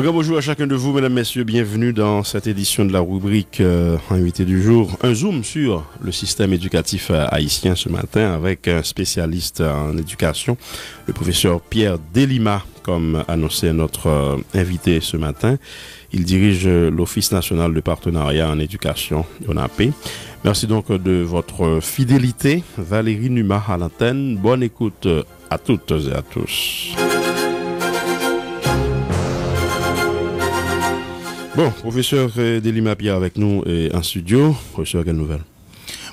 Un grand bonjour à chacun de vous, mesdames, messieurs. Bienvenue dans cette édition de la rubrique euh, Invité du jour. Un zoom sur le système éducatif euh, haïtien ce matin avec un spécialiste en éducation, le professeur Pierre Delima, comme annoncé notre euh, invité ce matin. Il dirige l'Office national de partenariat en éducation, ONAP. Merci donc de votre fidélité. Valérie Numa à l'antenne. Bonne écoute à toutes et à tous. Bon, professeur Delimapia avec nous en studio. Professeur, quelle nouvelle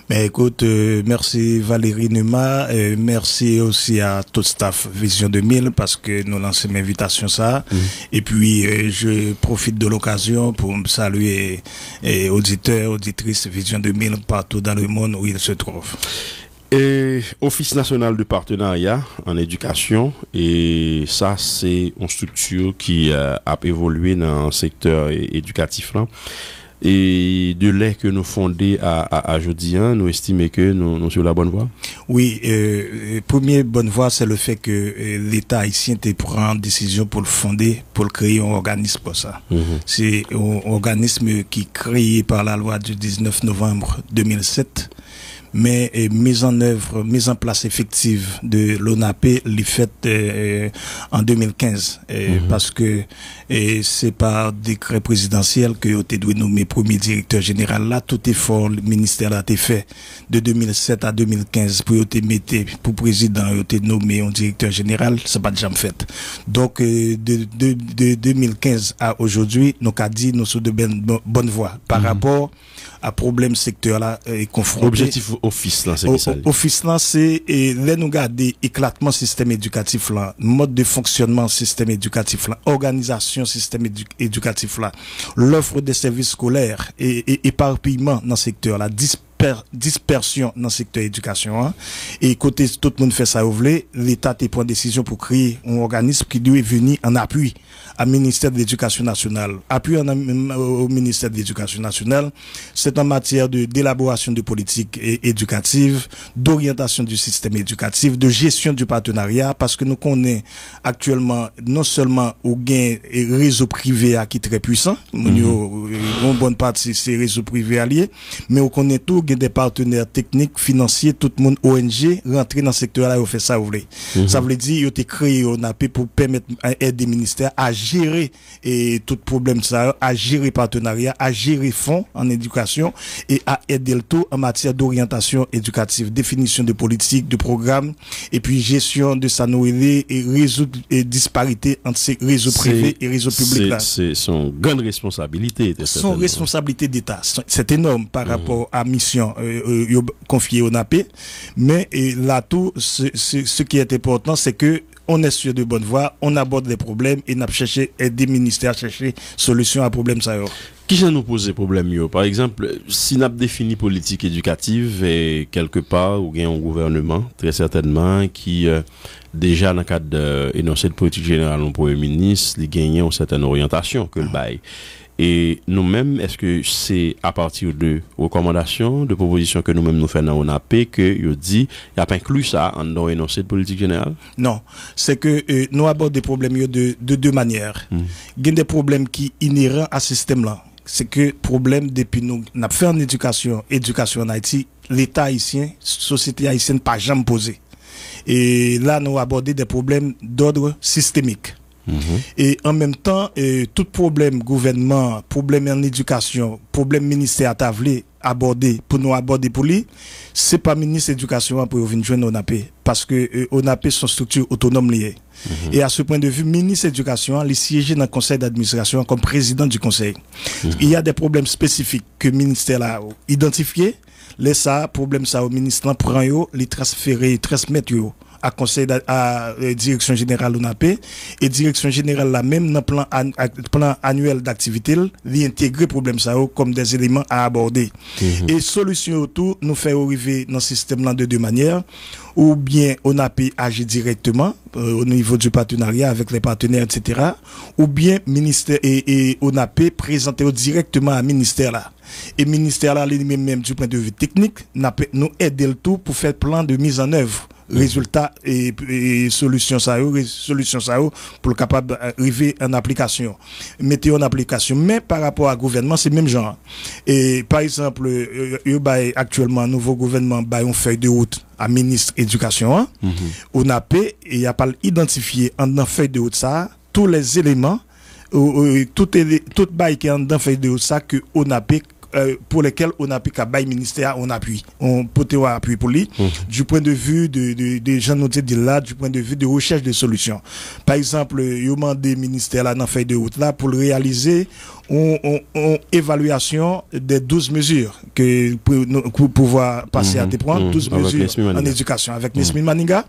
mais ben, écoute, euh, merci Valérie Numa, euh, merci aussi à tout staff Vision 2000 parce que nous lançons l'invitation invitation ça. Mhm. Et puis euh, je profite de l'occasion pour saluer auditeurs, auditrices Vision 2000 partout dans le monde où ils se trouvent. Et Office national de partenariat en éducation, et ça, c'est une structure qui euh, a évolué dans le secteur éducatif. Et de l'air que nous fondons à, à, hein, nous estimons que nous, sommes sur la bonne voie Oui, euh, euh, première bonne voie, c'est le fait que l'État haïtien prend une décision pour le fonder, pour le créer un organisme pour ça. Mhm. C'est un organisme qui est créé par la loi du 19 novembre 2007 mais mise en œuvre, mise en place effective de l'ONAP l'est faite euh, en 2015 mhm. parce que et c'est par décret présidentiel que vous été nommé premier directeur général. Là, tout effort, le ministère a été fait de 2007 à 2015 pour été mettre pour président, vous été nommé en directeur général. Ça pas déjà fait. Donc, euh, de, de, de 2015 à aujourd'hui, nous avons dit nous sommes de ben, bonne voie par mhm. rapport à problème secteur là et euh, confronté. Objectif office là, c'est ça? Office là, c'est, et là, nous garder éclatement système éducatif là, mode de fonctionnement système éducatif là, organisation système éducatif là, l'offre des services scolaires et, éparpillement dans le secteur, la dispersion dans le secteur éducation. Hein. Et côté tout le monde fait ça, l'État prend décision pour créer un organisme qui doit venir en appui à ministère de l'Éducation nationale, appuyé au ministère de l'Éducation nationale, c'est en matière de d'élaboration de politiques éducatives, d'orientation du système éducatif, de gestion du partenariat, parce que nous connaissons actuellement non seulement au gain et réseau privé à qui très puissant, mhm. en euh, bonne partie c'est réseau privé allié, mais on connaît tout gain des partenaires techniques, financiers, tout le monde ONG rentrer dans le secteur là et fait ça vous voulez. Mhm. Ça veut dire ils ont créé un appelé pour permettre euh, à des ministères à à gérer et tout problème ça, à gérer partenariat, à gérer fonds en éducation et à aider le tout en matière d'orientation éducative, définition de politique, de programme et puis gestion de sa nourriture et résoudre et disparité entre ces réseaux privés et réseaux publics C'est son grande responsabilité. Son responsabilité d'État, c'est énorme par mhm. rapport à mission euh, euh, confiée au NAP, mais là tout ce qui est important c'est que on est sur de bonne voie, on aborde des problèmes et n'a cherché des ministères à chercher solution à problème ça. Qui vient nous poser problème yo? Par exemple, si n'a défini politique éducative et quelque part ou bien un gouvernement très certainement qui euh, déjà dans le euh, cadre d'énoncé de, politique générale au premier ministre, il gagne une certaine orientation que le bail. Et nous-mêmes, est-ce que c'est à partir de recommandations, de propositions que nous-mêmes nous faisons dans l'ONAP que nous dit, il n'y a pas inclus ça en dans énoncé de politique générale Non, c'est que euh, nous abordons des problèmes de, deux manières. Il y a des problèmes qui inhérents à ce système-là. C'est que problème depuis nous, nous avons fait en éducation, éducation en Haïti, l'État haïtien, société haïtienne, pas jamais posé. Et là, nous abordons des problèmes d'ordre systémique. Mhm. Et en même temps, tout problème gouvernement, problème en éducation, problème ministère à table aborder pour nous aborder pour lui, c'est pas ministre éducation pour venir joindre ONAP parce que euh, ONAP une structure autonome liée. Mhm. Et à ce point de vue, ministre éducation, il siège dans le conseil d'administration comme président du conseil. Mhm. Il y a des problèmes spécifiques que le ministère a identifiés. Laisse ça, problème ça au ministre, prend yo, les transférer, transmettre yo à conseil à euh, direction générale ONAP e. et direction générale la même dans plan plan annuel d'activité l'intégrer intégrer problème ça comme des éléments à aborder mhm. et solution autour nous fait arriver dans le système de deux manières ou bien ONAP e agit directement euh, au niveau du partenariat avec les partenaires etc ou bien ministère et, ONAP e directement à ministère là et ministère là même du point de vue technique nous aide le tout pour faire plan de mise en œuvre résultats et, solutions ça solutions ça pour capable euh, arriver en application mettez en application mais par rapport à gouvernement c'est même genre et par exemple euh, actuellement nouveau gouvernement bah une feuille de route à ministre éducation l'éducation. Hein. Mhm. on a et a pas identifié en feuille de route ça tous les éléments tout tout bail qui est en feuille de route ça que on a euh, pour lesquels on appuie qu'à bail ministère on appuie on peut appui pour lui mhm. du point de vue de des gens notés de là du point de vue de recherche de solutions par exemple il a des ministères là dans feuille de route là pour réaliser on, évaluation des 12 mesures que pour, pouvoir passer à des mhm. points, mhm. mesures en éducation avec mmh. Nesmin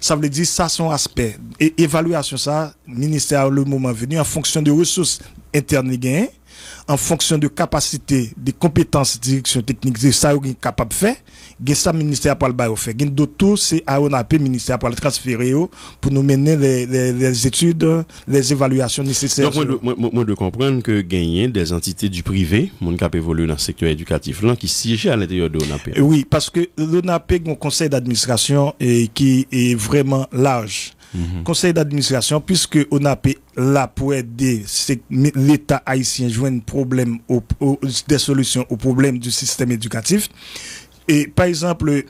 Ça veut dire ça son aspect. Et évaluation ça, ministère le moment venu en fonction des ressources internes gagnées, en fonction de capacité, de compétences direction technique, c'est ça qu'on est capable de faire. que ça ministère pour le faire. d'autres, c'est AONAP, ministère pour le transférer pour nous mener les, études, les évaluations nécessaires. Donc, moi, moi, moi, de comprendre que gagner des entités du privé, mon cap évolue dans le secteur éducatif, là, qui siège à l'intérieur de l'ONAP. Oui, parce que l'ONAP, un conseil d'administration qui est vraiment large. Mhm. conseil d'administration, puisque on a là pour aider l'État haïtien à problème des solutions aux problèmes du système éducatif. Et par exemple,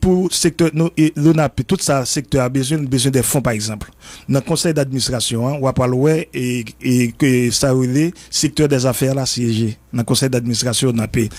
pour secteur, tout ça, secteur a besoin, besoin des fonds, par exemple. Dans le conseil d'administration, hein, on va parler, et, et, que ça le secteur des affaires, la siégé dans le conseil d'administration d'un pays.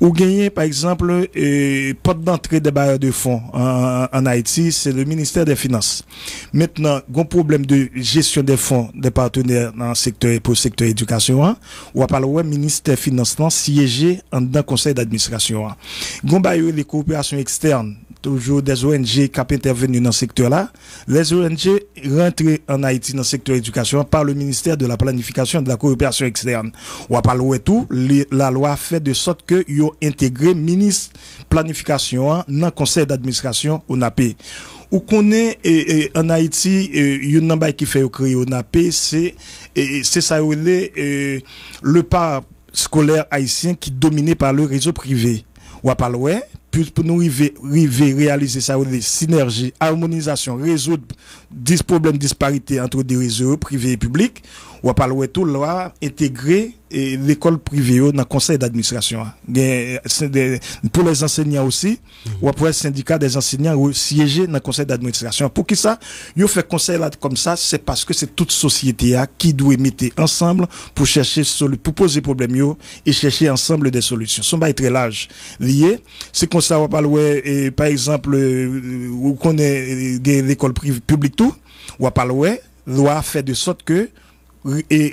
Ou gagner, par exemple, euh, porte d'entrée des barrières de fonds en, Haïti, c'est le ministère des Finances. Maintenant, gros problème de gestion des fonds des partenaires dans le secteur et pour le secteur éducation, hein. ou à parler ministère des Finances, siégé dans le conseil d'administration. Hein. Gros les coopérations externes toujours des ONG qui ont intervenu dans ce secteur-là. Les ONG rentrent en Haïti dans le secteur éducation par le ministère de la planification et de la coopération externe. Ou à parler tout, la loi fait de sorte que ont intégré ministre planification hein, dans le conseil d'administration au NAP. Ou connaît e, e, en Haïti, il e, y a un nombre qui fait créer au c'est ça le pas scolaire haïtien qui est dominé par le réseau privé. Ou à parler pour nous arriver, réaliser ça, des synergies, harmonisation, résoudre 10 problèmes de disparité entre des réseaux privés et publics, ou pas le tout là intégrer l'école privée dans le conseil d'administration pour les enseignants aussi mhm. ou après les syndicat des enseignants siéger dans le conseil d'administration pour qui ça yo fait conseil là comme ça c'est parce que c'est toute société qui doit mettre ensemble pour chercher pour poser problème problèmes et chercher ensemble des solutions son bail très large lié c'est comme ça on e, par exemple euh, où qu'on est e, l'école publique tout ou pas loi fait de sorte que et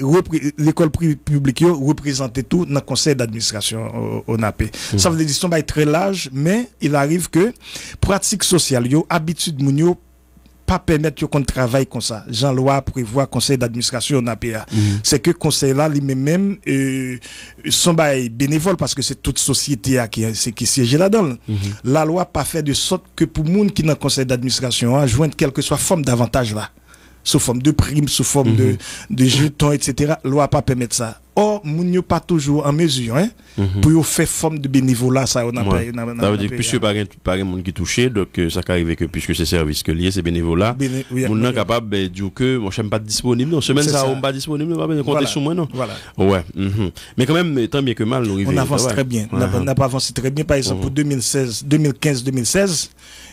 l'école publique représente tout dans le conseil d'administration euh, au hmm. Ça veut dire que est très large, mais il arrive que pratique sociale, yo, habitude permettent pas permettre qu'on travaille comme ça. Jean-Loi prévoit conseil d'administration au hmm. C'est que conseil là lui-même euh, bail bénévole parce que c'est toute société qui hein, qui siège là-dedans. Hmm. La loi pas fait de sorte que pour monde qui dans conseil d'administration hein, joindre quelque soit forme d'avantage là sous forme de primes, sous forme de, mhm. jetons, etc. Loi pas permettre ça. Or, nous n'est pas toujours en mesure hein, mhm. pour faire forme de bénévolat. Ça, on a pas, ça veut dire que puisque par hein. pas de monde qui touché, donc euh, ça arrive que puisque c'est service que lié, c'est bénévolat, on n'est pas capable de ben, dire que mon suis pas disponible. Non, semaine ça, on pas disponible, on va compter voilà. sur moi. Non? Voilà. Ouais. Mhm. Mais quand même, tant bien que mal, nous On avance très bien. On n'a uh-huh. pas avancé très bien. Par exemple, pour 2016, uh-huh. 2015-2016,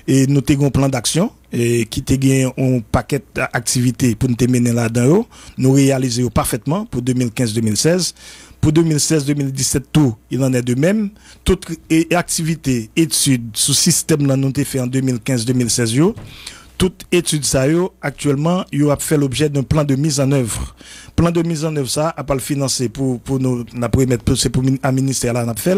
et nous avons un plan d'action et qui te gagne un paquet d'activités pour nous mener là-dedans, nous réalisons parfaitement pour 2015-2016. Pour 2016-2017, tout, il en est de même. Toute activité, étude, sous système, là, nous fait en 2015-2016, toute étude ça actuellement yo a fait l'objet d'un plan de mise en œuvre plan de mise en œuvre ça a pas le financer pour pour nous n'a mettre c'est pour un ministère là n'a fait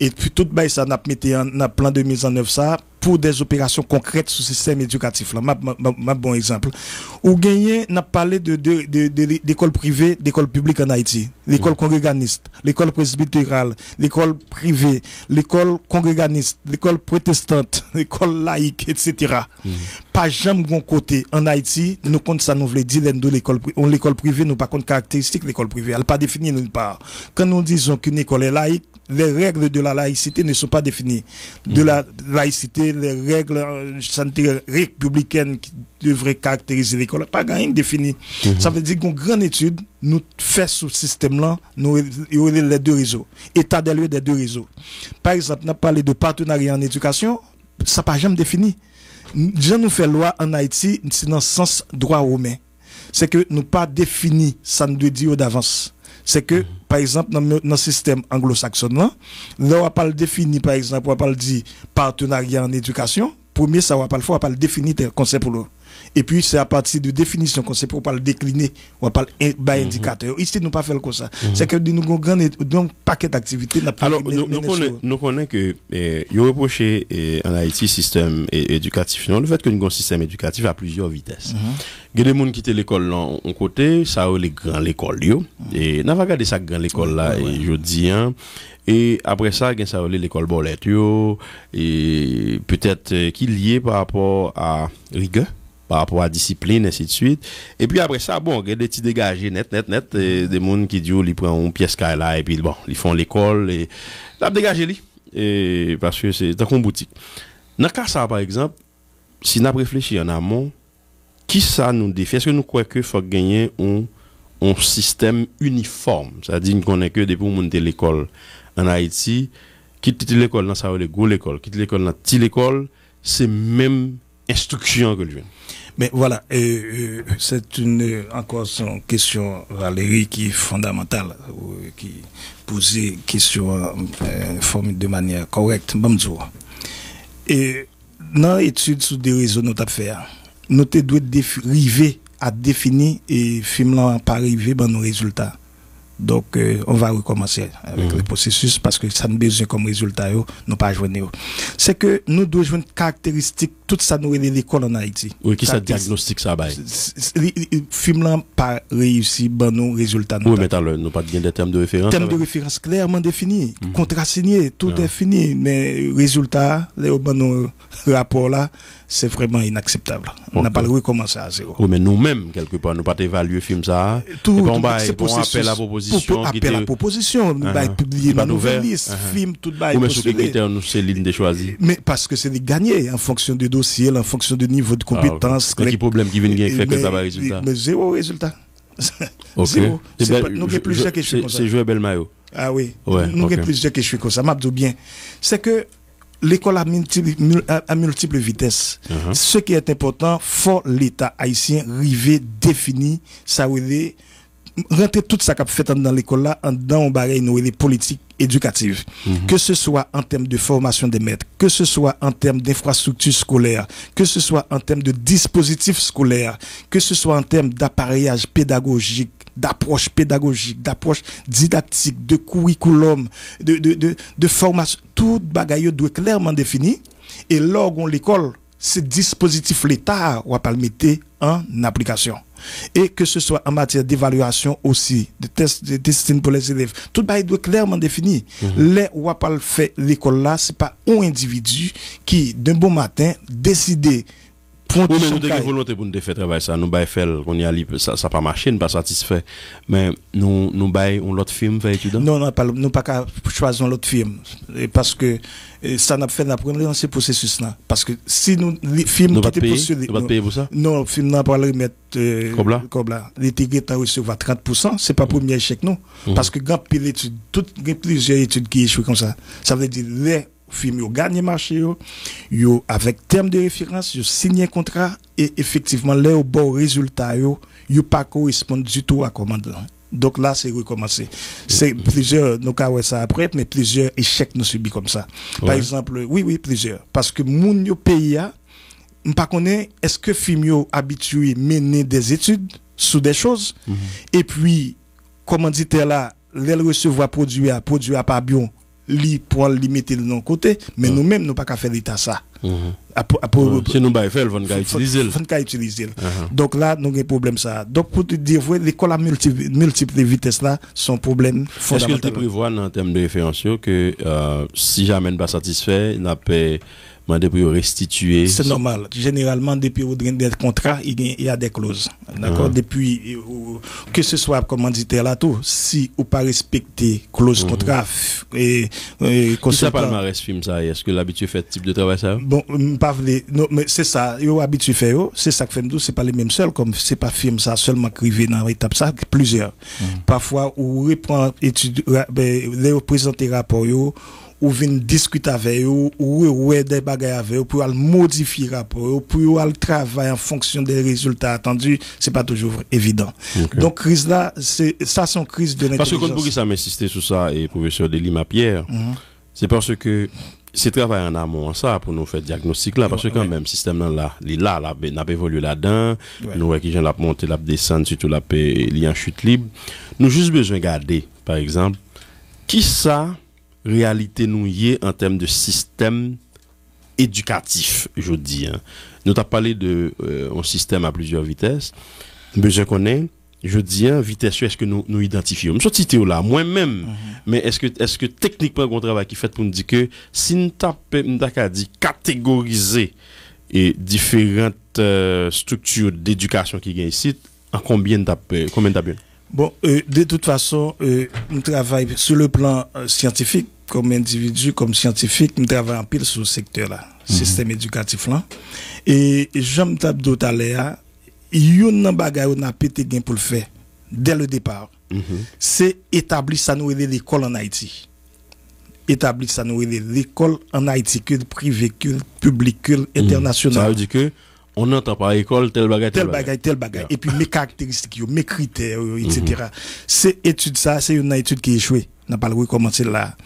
et puis toute le ça n'a mis en plan de mise en œuvre ça pour des opérations concrètes sur le système éducatif. Là, ma, bon exemple. Ou gagné, n'a parlé de, de, de, privée, d'école publique en Haïti, l'école congréganiste, l'école presbytérale, l'école privée, l'école congréganiste, l'école protestante, l'école laïque, etc. Mm. Pas jamais bon côté en Haïti, nous compte ça nous voulait dire de l'école l'école privée, nous pas compte caractéristique l'école privée, elle pas définie nulle part. Quand nous disons qu'une école est laïque, les règles de la laïcité ne sont pas définies. De la mm. laïcité, les règles santé euh, républicaines qui devraient caractériser l'école, pas rien défini. Mm-hmm. Ça veut dire qu'en grande étude, nous faisons ce système-là, nous les deux réseaux. État des lieux des deux réseaux. Par exemple, on a parlé de partenariat en éducation, ça pas jamais défini. Je nous fait loi en Haïti, c'est dans le sens droit romain. C'est que nous pas défini, ça nous doit dire d'avance. C'est que mm-hmm. Par exemple, dans le système anglo-saxon, là, là, on le définir, par exemple, on le dire partenariat en éducation. Premier, ça, on parle, on définir défini, concept pour l'autre et puis c'est à partir de définition qu'on sait pour pas le décliner on va pas le mhm. indicateur ici nous pas faire comme ça mhm. c'est que nous avons un grand paquet d'activités alors nous connaissons que il eh, reproche eh, en Haïti système eh, éducatif le fait que nous avons un système éducatif à plusieurs vitesses il y a des gens qui quittent l'école on côté ça les grands l'école mhm. et n'a pas regardé ça grand l'école là je dis hein. et après ça, il y a l'école Bolette, et peut-être qu'il y est par rapport à rigueur par rapport à la discipline, ainsi de suite. Et puis après ça, bon, il y a des petits dégagés net, net, net, des gens qui disent, ils prennent une pièce là, et puis bon, ils font l'école, et là, dégagé, lui. Et parce que c'est dans une boutique. Dans le cas ça, par exemple, si a réfléchi en amont, qui ça nous défie Est-ce que nous croyons qu'il faut gagner un, un système uniforme C'est-à-dire qu'on n'est que depuis de l'école en Haïti, quitte l'école dans ça, l'école, quitte l'école dans l'école, c'est même instruction que lui. Mais voilà, c'est une encore une question, Valérie, qui est fondamentale, qui posait question euh, de manière correcte. Bonjour. Et dans l'étude sur des réseaux, nous avons fait, hein, nous devons arriver à définir et finalement, pas arriver dans nos résultats. Donc, euh, on va recommencer avec mhm. le processus parce que ça nous besoin comme résultat, nous pas joindre. C'est que nous devons jouer une caractéristique tout ça nous est l'école en Haïti. Oui, qui ça diagnostic ça bail. Film là pas réussi bon nous résultat Oui, mais alors nous pas de termes de référence. Termes de référence clairement définis, mhm. contrat signé, tout ah. est fini, mais résultat les ben rapport là, c'est vraiment inacceptable. On n'a pas le recommencer à zéro. Oui, mais nous-mêmes quelque part nous pas évaluer film ça. Tout c'est appel à proposition appel à proposition, ah, bail ah. publier une nouvelle liste, film tout bail. Ou mais ce nous c'est de Mais parce que c'est gagné en fonction de dossier en fonction du niveau de ah, compétence. Quel problème qui vient faire que ça va résultat Mais zéro résultat. Zéro. Nous plusieurs questions. C'est jouer bel maillot. Ah oui. nous avons que plusieurs questions comme ça. M'abdou bien. C'est que l'école a multiple vitesses. Uh-huh. Ce qui est important, fort l'État haïtien, rivé, défini, ça veut dire rentrer tout ça qu'a fait dans l'école là dans on bagaille nous les politiques éducatives mhm. que ce soit en termes de formation des maîtres que ce soit en termes d'infrastructures scolaires que ce soit en termes de dispositifs scolaires que ce soit en termes d'appareillage pédagogique d'approche pédagogique d'approche didactique de curriculum de de, de, de formation tout bagaille doit clairement défini et lorsqu'on l'école ce dispositif l'État le mettre en application et que ce soit en matière d'évaluation aussi, de tests de destin pour les élèves. Tout le doit clairement défini. Mhm. Les Wapal fait l'école là, c'est pas un individu qui, d'un bon matin, décide oui, mais nous avons volonté pour nous faire travail ça. Nous faire, qu'on y a ça, ça pas marché, nous pas satisfait. Mais nous, nous on l'autre film, fait étudiant. Non, non, pas, nous pas choisir l'autre film. parce que, ça n'a pas fait, n'a dans ce processus-là. Parce que si nous, les films qui pas été postulés. Nous pas payer pour ça? Non, le film n'a pas le mettre, euh, Cobla comme là. Comme 30%. Ce 30%, c'est pas mm. premier échec, non. Mm. Parce que, grand pile étude, toutes, plusieurs études qui échouent comme ça. Ça veut dire, les firme gagne marché yo avec terme de référence yo signé contrat et effectivement les bon résultat yo yo pas correspond du tout à commande. Hein. donc là c'est recommencer c'est plusieurs nous avons ça après mais plusieurs échecs nous subis comme ça par exemple oui oui plusieurs parce que moun yo pays pas connaît est-ce que yo habitué mener des études sur des choses mhm. et puis comment dit elle là les recevoir produit à produit à pas bien li pour limités mettre de nos côté, mais ah. nous-mêmes, nous pas qu'à faire l'état ça. Mhm. Si nous pas faire, le ne utiliser. pas utiliser. Uh-huh. Donc là, nous avons un problème ça. Donc pour te dire, l'école à multiples multiple vitesses là, son problème fondamental. Est-ce que tu prévois en termes de référentiel, que euh, si jamais pas satisfait, n'a pas depuis pour restituer. C'est normal. Généralement, depuis le contrat, des contrats, il y a des clauses. D'accord Depuis, euh, que ce soit commanditaire là tout, si ou pas respecter clause mm contrat et, et Ça ça ça Est-ce que l'habitude fait type de travail ça Bon, pas non, mais c'est ça. l'habitude fait c'est ça que fait nous, c'est pas les mêmes seuls comme c'est pas film ça seulement crivé dans l'étape ça, plusieurs. Mhm. Parfois, on reprend étude, ben, les représenter rapport ou vin discuter avec eux, ou ou des avec avec eux, ou pour modifier rapport le yo, travailler en fonction des résultats attendus rezultat atendu, se pa toujou donc crise là kriz ça, c'est son crise de l'intelligence. Parce que, quand ça ça m'insiste ça ça, et professeur Delima Pierre, mhm. c'est parce que c'est travail en amont ça pour nous faire diagnostic là parce que quand même système là il là là ben, n'a pas évolué là-dedans nous qui vient la monter la descendre surtout la il y a chute libre nous juste besoin de garder par exemple qui ça réalité nous y est en termes de système éducatif, je dis. Hein. Nous avons parlé de euh, un système à plusieurs vitesses. Mais je connais, je dis, hein, vitesse, est-ce que nous, nous identifions Je suis là, moi-même. Mm-hmm. Mais est-ce que, est que techniquement, un travail qui fait pour nous dire que si nous avons dit catégoriser et différentes euh, structures d'éducation qui gagnent ici, en combien d'appels euh, Bon, euh, de toute façon, euh, travaille sur le plan euh, scientifique, comme individu, comme scientifique, nous travaille en pile sur ce secteur-là, mhm. système éducatif là. Et, je j'aime tape d'autres à il y a un bagage qui a pété gain pour le faire, dès le départ. Mhm. C'est établir ça nous l'école en Haïti. Établir ça nous l'école en Haïti, que privée, que publique, que mhm. internationale. Ça veut dire que on n'entend pas à l'école tel bagaille, tel, bagaille. Et puis mes caractéristiques, mes critères, etc. Mhm. Ces C'est ça, c'est une étude qui est On N'a pas le recommencer là.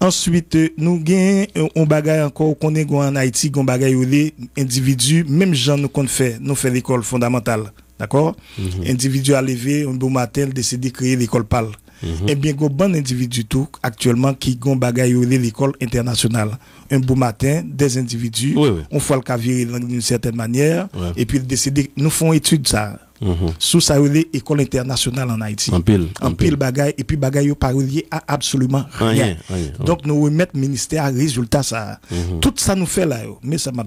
Ensuite, nous avons un bagage encore qu'on est en Haïti, un bagage où les individus, même gens nous qu'on nous fait l'école fondamentale. D'accord? Mhm. Individu à lever, un beau décider de créer l'école PAL. Mhm. et eh bien un bon individu tout actuellement qui gon à l'école internationale un beau matin des individus ont on fait le cas d'une certaine manière et puis décident, nous font étude ça mhm. sous sa relais école internationale en Haïti. En pile. En pile et puis bagay pas relié à absolument rien. Donc nous remettons ministère résultat ça. Mhm. Tout ça nous fait là, mais ça m'a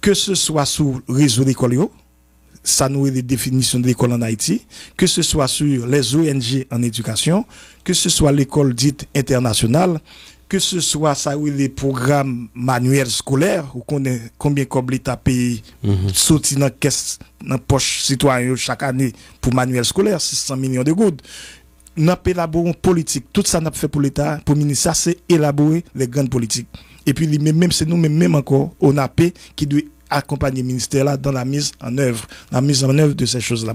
que ce soit sous réseau d'école, ça nous est les définitions de l'école en Haïti, que ce soit sur les ONG en éducation, que ce soit l'école dite internationale, que ce soit ça ou les programmes manuels scolaires, ou est combien comme l'État pays mm dans caisse, poche citoyen chaque année pour manuel scolaire, 600 millions de gouttes. Nous avons politique. Tout ça n'a fait pour l'État, pour le ministère, c'est élaborer les grandes politiques. Et puis, même, c'est nous même encore, on a qui doit accompagner le ministère là dans la mise en œuvre, la mise en œuvre de ces choses-là.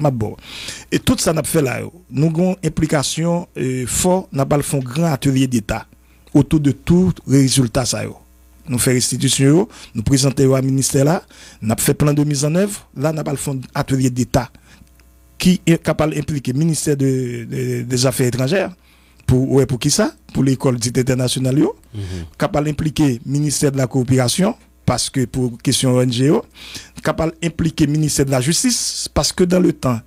Et tout ça n'a fait là, nous avons une implication euh, fort forte, nous avons fait un grand atelier d'État autour de tous les résultats ça nous faisons restitution, nous présentons au ministère là, nous avons fait plein de mise en œuvre, là nous avons fait un atelier d'État qui est capable d'impliquer le ministère des Affaires étrangères, pour, pour qui ça Pour l'école d'État internationale, mm-hmm. capable d'impliquer le ministère de la coopération, parce que pour question NGO, capable impliquer ministère de la Justice, parce que dans le temps,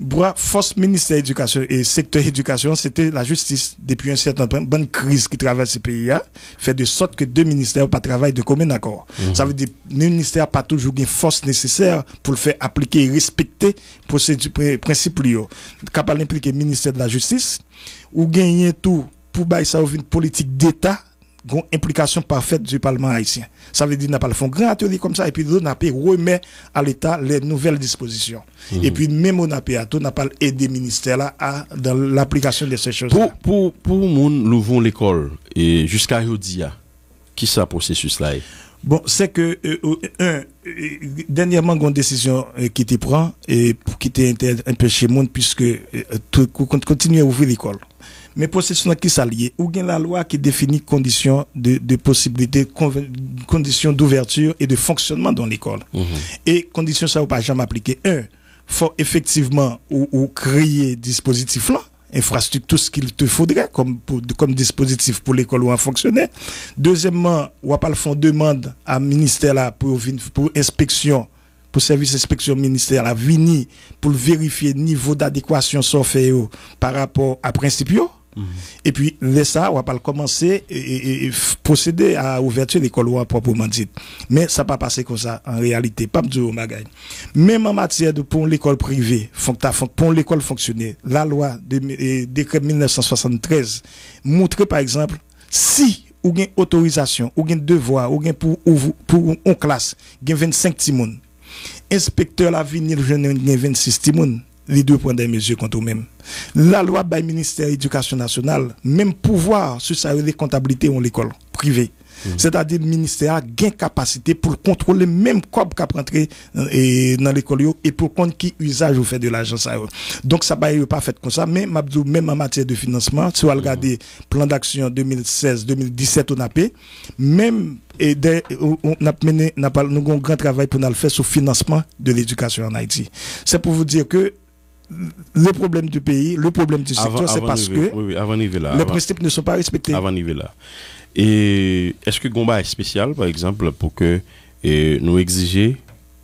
Bois, force ministère éducation et secteur éducation, c'était la justice depuis un certain temps, bonne crise qui traverse ce pays là, hein, fait de sorte que deux ministères pas travaillent de commun accord. Mmh. Ça veut dire que ministère pas toujours une force nécessaire pour le faire appliquer et respecter procédure principe Capable d'impliquer ministère de la justice ou gagner tout pour bailler une politique d'état implication parfaite du Parlement haïtien. Ça veut dire qu'on n'a pas le fond grand atelier comme ça, et puis nous, n'a remet à l'État les nouvelles dispositions. Mhm. Et puis même on n'a pas aidé le ministère là à, dans l'application de ces choses. Pour, pour, pour nous, ouvrir l'école, et jusqu'à aujourd'hui, hein. qui ça processus là Bon, c'est que, euh, euh, un, euh, dernièrement, il une décision qui te prend et pour quitter un peu monde puisque tout, continue à ouvrir l'école. Mais possession qui il ou bien la loi qui définit conditions de, possibilité, conditions d'ouverture et de fonctionnement dans l'école. Mhm. Et conditions ça ou pas jamais appliquer. Un, faut effectivement ou, créer dispositif là infrastructure, tout ce qu'il te faudrait comme, dispositif pour l'école ou en fonctionnaire. Deuxièmement, ou pas le fond demande à ministère là pour, inspection, pour service inspection ministère là, pour vérifier niveau d'adéquation sur ou oh, par rapport à principiaux. Mhm. Et puis, les ça, on va pas commencer et, procéder à l'ouverture de l'école proprement dit. Mais ça pas passé comme ça, en réalité. Pas de Même en matière de pour l'école privée, pour l'école fonctionner, la loi de, décret 1973 montre par exemple, si ou une autorisation, ou un devoir, ou pour, pour une classe, il y 25 timons. Inspecteur la vie il 26 timons les deux prennent des mesures contre eux-mêmes. La loi du ministère de l'Éducation nationale, même pouvoir sur les comptabilités en l'école privée. Mhm. C'est-à-dire le ministère a gain capacité pour contrôler même comme qu'a euh, dans l'école et pour compte qui usage ou fait de l'argent Donc ça va pas fait comme ça mais même en matière de financement, si on mhm. regarde le plan d'action 2016-2017 on a même et on a mené nous un grand travail pour faire sur le financement de l'éducation en Haïti. C'est pour vous dire que le problème du pays, le problème du secteur, c'est parce que les principes ne sont pas respectés. Avant Et est-ce que Gomba est spécial, par exemple, pour que eh, nous exiger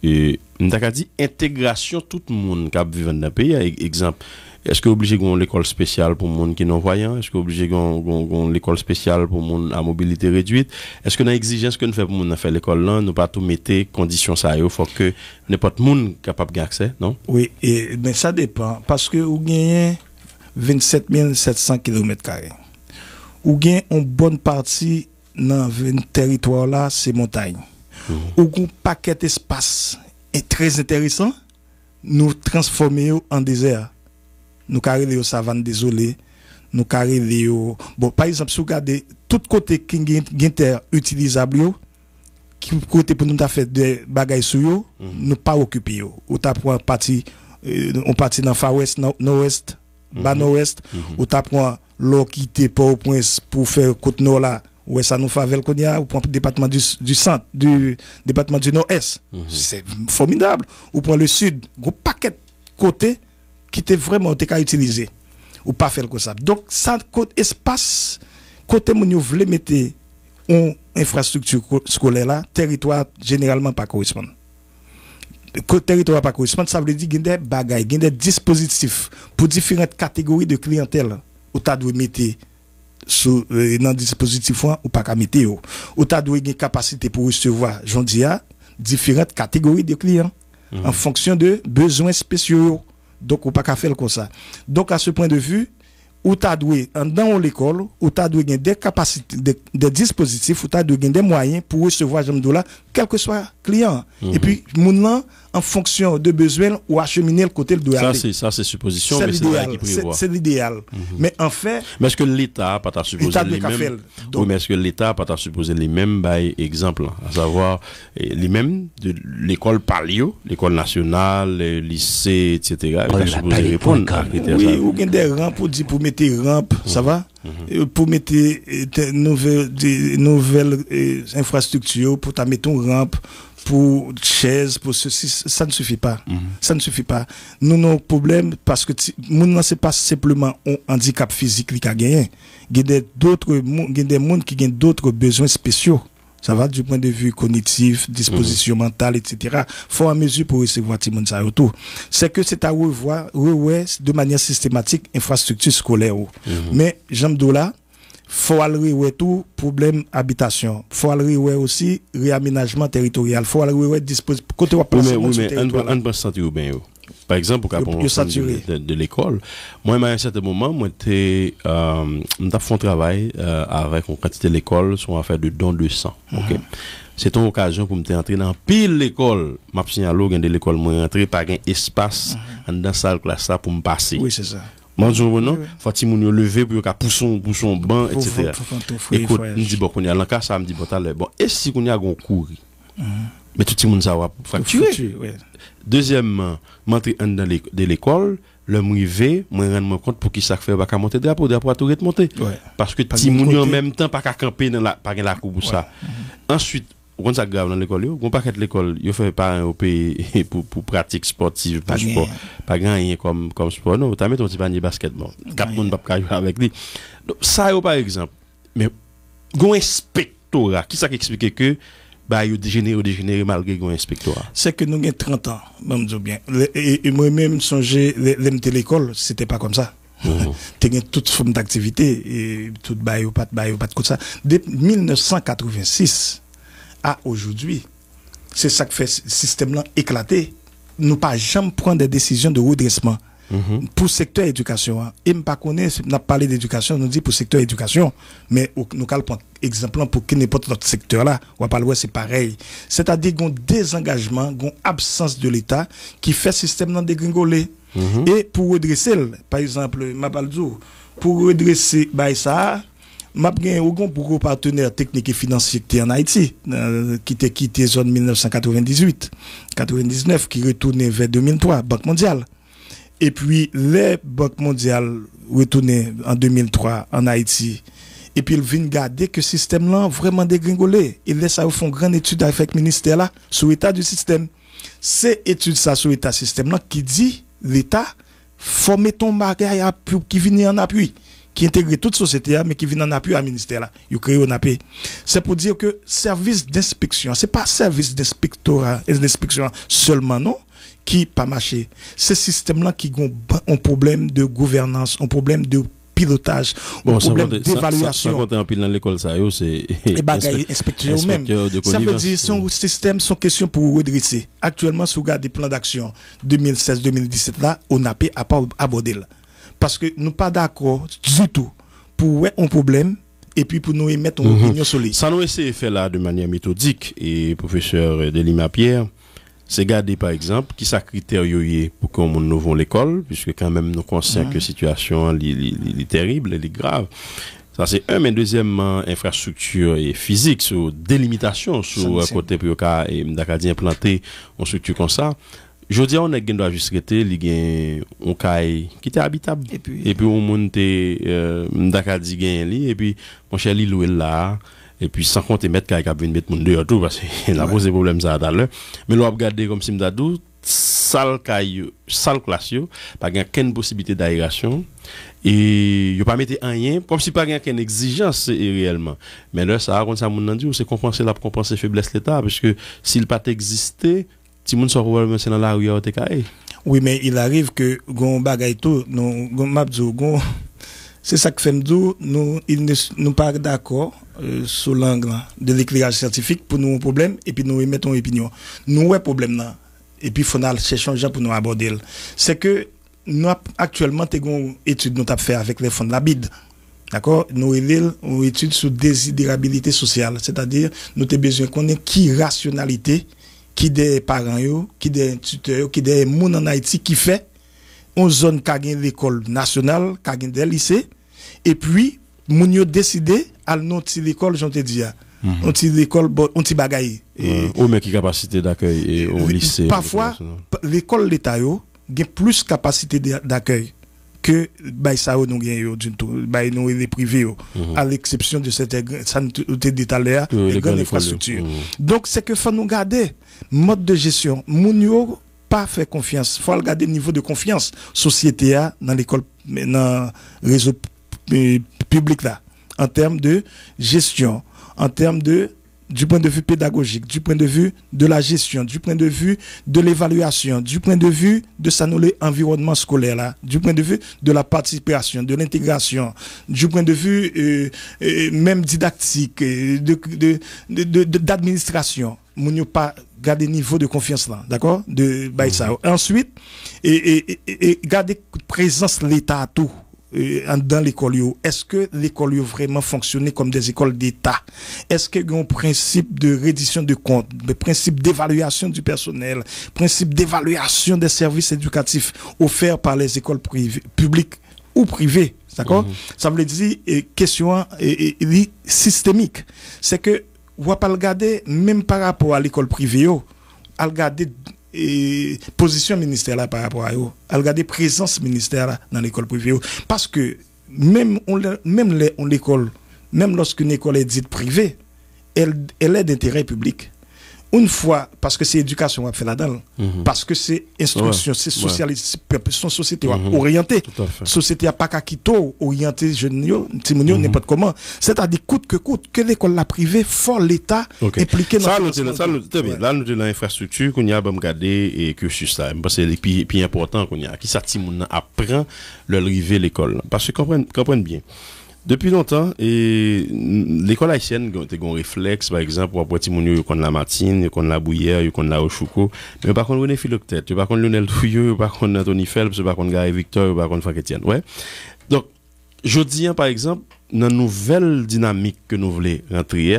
et avons dit intégration tout le monde qui vit dans le pays. Exemple, est-ce que obligé qu'on l'école spéciale pour monde qui non voyant Est-ce que obligé qu'on l'école spéciale pour monde à mobilité réduite Est-ce que a exigence que nous fait pour monde faire l'école là, nous pas tout mettre conditions ça il faut que n'importe monde capable d'accès, non Oui, et, mais ça dépend parce que vous gagnez 27 700 km carrés Ou bien une bonne partie dans le territoire là, c'est montagne. Ou un paquet d'espace est très intéressant, nous transformer en désert. Nous carrément savane désolé, nous carrément bon par exemple si vous regardez tout côté qui est utilisable qui côté pour nous faire des bagages, sur yo, mm nous pas occuper yo. Ou t'a partie euh, on dans far west nord-ouest, bas mhm. nord-ouest, mhm. ou t'a prend l'eau qui était pour prince pour faire côte nord là ou ça nous fait ou le département du, centre, du département du nord-est. Mhm. C'est formidable. Ou prend le sud, gros paquet de qui était vraiment qu'à utiliser. Ou pas faire comme ça. Donc, ça, côté espace, côté où nous voulons mettre une infrastructure scolaire là, territoire généralement pas correspond. Territoire pas correspond, ça veut dire qu'il y a des bagailles, y a des dispositifs pour différentes catégories de clientèle où tu dû mettre sous euh, dispositif ou pas qu'à météo ou t'as doué une capacité pour recevoir dis différentes catégories de clients mhm. en fonction de besoins spéciaux donc ou pas qu'à faire comme ça donc à ce point de vue ou t'as doué dans l'école ou t'as doué des capacités des, dispositifs ou t'as doué des moyens pour recevoir j'en là quel que soit client mhm. et puis maintenant en fonction de besoin ou acheminer le côté de Ça, c'est ça, c'est supposition, mais c'est l'idéal. C'est l'idéal. Mhm. Mais en fait. Mais est-ce que l'État pas t'a les mêmes. Oui, mais est-ce que l'État pas t'a supposé les mêmes exemples bah, exemple, à savoir les mêmes de l'école Palio, l'école nationale, le lycée, etc. Pas supposé répondre à répondre. Oui, y a des rampes pour dire pour mettre rampes, mhm. ça va? Mhm. pour mettre des nouvelles, euh, infrastructures, pour mettre une rampe, pour chaises, pour ceci, ça ne suffit pas. Mhm. Ça ne suffit pas. Nous, nos problèmes, parce que nous, ce n'est pas simplement un handicap physique qui a gagné. Il y a d'autres gens qui ont d'autres besoins spéciaux. Ça va du point de vue cognitif, disposition mhm. mentale, etc. Faut en mesure pour recevoir le autour. C'est que c'est à revoir, revoir de manière systématique infrastructure scolaire. Oh. Mhm. Mais, j'aime là, faut aller ouais tout problème habitation faut aller ouais aussi réaménagement territorial faut aller ouais dispose côté on passer oui, mais, oui, mais on bien. par exemple pour on de, de l'école moi à un certain moment moi j'étais euh, fait un travail euh, avec on quantité de l'école sur affaire de dons de sang OK mhm. c'est une occasion pour me entrer dans pile l'école m'a signalé de l'école moi rentrer par un espace mhm. dans la salle de classe pour me passer oui c'est ça Bonjour, bon nom. Fati moun yo levé pour yo ka pousson, pousson, ban, etc. Écoute, nous dit bon, qu'on y a l'anka, ça me dit bon, t'as Bon, et si qu'on y a gon courri? Mhm. Mais tout le monde s'en va fracturer. Deuxièmement, je suis de l'école, le mouivé, je me rends compte pour qui ça fait, pas qu'à monter drapeau, drapeau à tout remonter Parce que tout le monde en même temps, pas qu'à camper dans la la cour ou ça. Mhm. Ensuite, vous ça dans l'école, vous pas de l'école, vous fait pas au pays pour, pour pratique sportive, pas sport, pas gagner comme, comme sport, non, t'as mis ton petit panier basketball. ne peuvent pas jouer avec lui. Donc, ça, par exemple, mais, un inspectorat, qui ça qui explique que, bah, il dégénéré, dégénéré malgré un inspectorat. C'est que nous avons 30 ans, même dis bien. Et, moi-même, songer, l'MT l'école, c'était pas comme ça. Mm-hmm. Tu avez toute forme d'activité, et tout bail pas bah, pas de ça. Depuis 1986, aujourd'hui. C'est ça qui fait le système éclater. Nous pas jamais prendre des décisions de redressement. Mhm. Pour le secteur éducation, ne hein. me pas connaît, n'a parlé d'éducation, nous dit pour le secteur éducation, mais nous calons exemple hein, pour que n'importe notre secteur là, on parler c'est pareil. C'est-à-dire qu'on désengagement, qu'on absence de l'État qui fait le système dégringoler. Mhm. Et pour redresser, par exemple, Mabalzo, pour redresser bah, ça, je suis ou kon pou et financier en Haïti, qui euh, était quitté zone 1998, 99, qui retourné vers 2003, Banque Mondiale. Et puis, les Banques mondiales retourné en 2003 en Haïti. Et puis, ils viennent garder que système là vraiment dégringolé. Ils laissent fait font grande étude avec le ministère là, sur l'état du système. Ces études ça sur l'état du système là qui dit l'État, formez ton mariage qui vienne en appui qui intègre toute société, hein, mais qui vient en appui à ministère là. Ils créent un C'est pour dire que service d'inspection, c'est pas service d'inspectorat et d'inspection seulement, non? Qui pas marché. Ce système-là qui a un problème de gouvernance, un problème de pilotage, un problème d'évaluation. Ça, pile dans l'école, ça, c'est même. Ça veut dire son système, son question pour redresser. Actuellement, si vous regardez le plan d'action 2016-2017, là, on pas abordé là parce que nous pas d'accord du tout pour un problème et puis pour nous émettre une mhm. opinion solide. Ça nous essaie de faire là de manière méthodique et professeur Delima Pierre, c'est garder par exemple qui ça critère pour qu'on nous l'école puisque quand même nous constatons que la situation est terrible, elle est grave. Ça c'est un, mais deuxièmement, infrastructure et physique, sur délimitation, sur côté pour et eh, d'implanter une structure comme ça. Je dis, on a un de juste traité, il y a un qui était habitable. Et puis, on monte, euh, a li et puis, mon cher, il est là. Et puis, sans compter mettre caille qui a mettre dehors tout, parce qu'il a posé problème ça à l'heure. Mais l'on a regardé comme si m'a dit, sale caille, sale classio, pas qu'il aucune possibilité d'aération. Et il n'a pas mis rien, comme si pas qu'il qu'une exigence réellement. Mais là, ça, quand ça m'a on c'est compenser la compenser faiblesse de l'État, parce que s'il pas existé, Ti moun sòk wèl mè sè nan la wè yo te ka e. Oui, mè il arrive ke goun bagay tou, nou goun map zou, goun se sak fèm zou, nou il nou par d'akor euh, sou lang la de l'ekliraj sertifik pou nou wè problem, epi nou wè metton epinyon. Nou wè problem nan, epi fò nan se chanjè pou nou abode el. Se ke nou ap aktuellement te goun etude nou tap fè avèk le fond labid. D'akor, nou el el ou etude sou dezidirabilite sosyal, se ta dire nou te bezyon konen ki rasyonalite qui des parents, qui des tuteurs, qui des gens en Haïti qui fait une zone qui a gagné l'école nationale, qui a gagné lycée et puis, moun yo décidé à notre l'école, j'en te dis, mhm. l'école, bon, on bagaille. Et, on a qui capacité d'accueil au lycée. Parfois, l'école l'État a plus capacité d'accueil que les les privés, mhm. à l'exception de cette, ça nous les grandes infrastructures. Mhm. Donc, c'est que faut nous garder mode de gestion Mounio pas fait confiance faut regarder le niveau de confiance société a dans l'école dans réseau public là en termes de gestion en termes de du point de vue pédagogique, du point de vue de la gestion, du point de vue de l'évaluation, du point de vue de sa environnement scolaire, là, du point de vue de la participation, de l'intégration, du point de vue euh, euh, même didactique, d'administration. Euh, de, de, pas de garder niveau de confiance là, d'accord De bah, mhm. Ensuite, et, garder présence l'État à tout euh, dans l'école est-ce que l'école vraiment fonctionné comme des écoles d'État est-ce qu'il y a un principe de reddition de comptes le principe d'évaluation du personnel principe d'évaluation des services éducatifs offerts par les écoles publiques ou privées d'accord mhm. ça veut dire question systémique c'est que ou pas garder même par rapport à l'école privée à regarder et eh, position ministère par rapport à eux, à regarder présence ministère dans l'école privée parce que même on même l'école même lorsqu'une école est dite privée elle est d'intérêt public une fois, parce que c'est éducation à fait là-dedans, mhm. parce que c'est instruction, c'est socialisation, c'est son société mhm. orientée. Société à pas qu'à quitter, orientée, jeunes, mm mhm. n'importe comment. C'est-à-dire, coûte que coûte, que l'école la privée, fort l'État okay. impliqué dans ça. Nous ça nous, Là, nous avons l'infrastructure qu'on y a regarder et ça. là. C'est le plus important qu'on y a. Qui ça, apprend le rivet l'école. Parce que, comprenez bien. Depuis longtemps, l'école haïtienne a été un réflexe, par exemple, pour mon les gens la matin, ils la bouillère, ils la rochouko. Mais par contre, René a par contre, Lionel a par contre, Anthony Phelps, par contre, Gary Victor, par contre, Franck Etienne. Ouais. Donc, je dis, hein, par exemple, dans la nouvelle dynamique que nous voulons rentrer,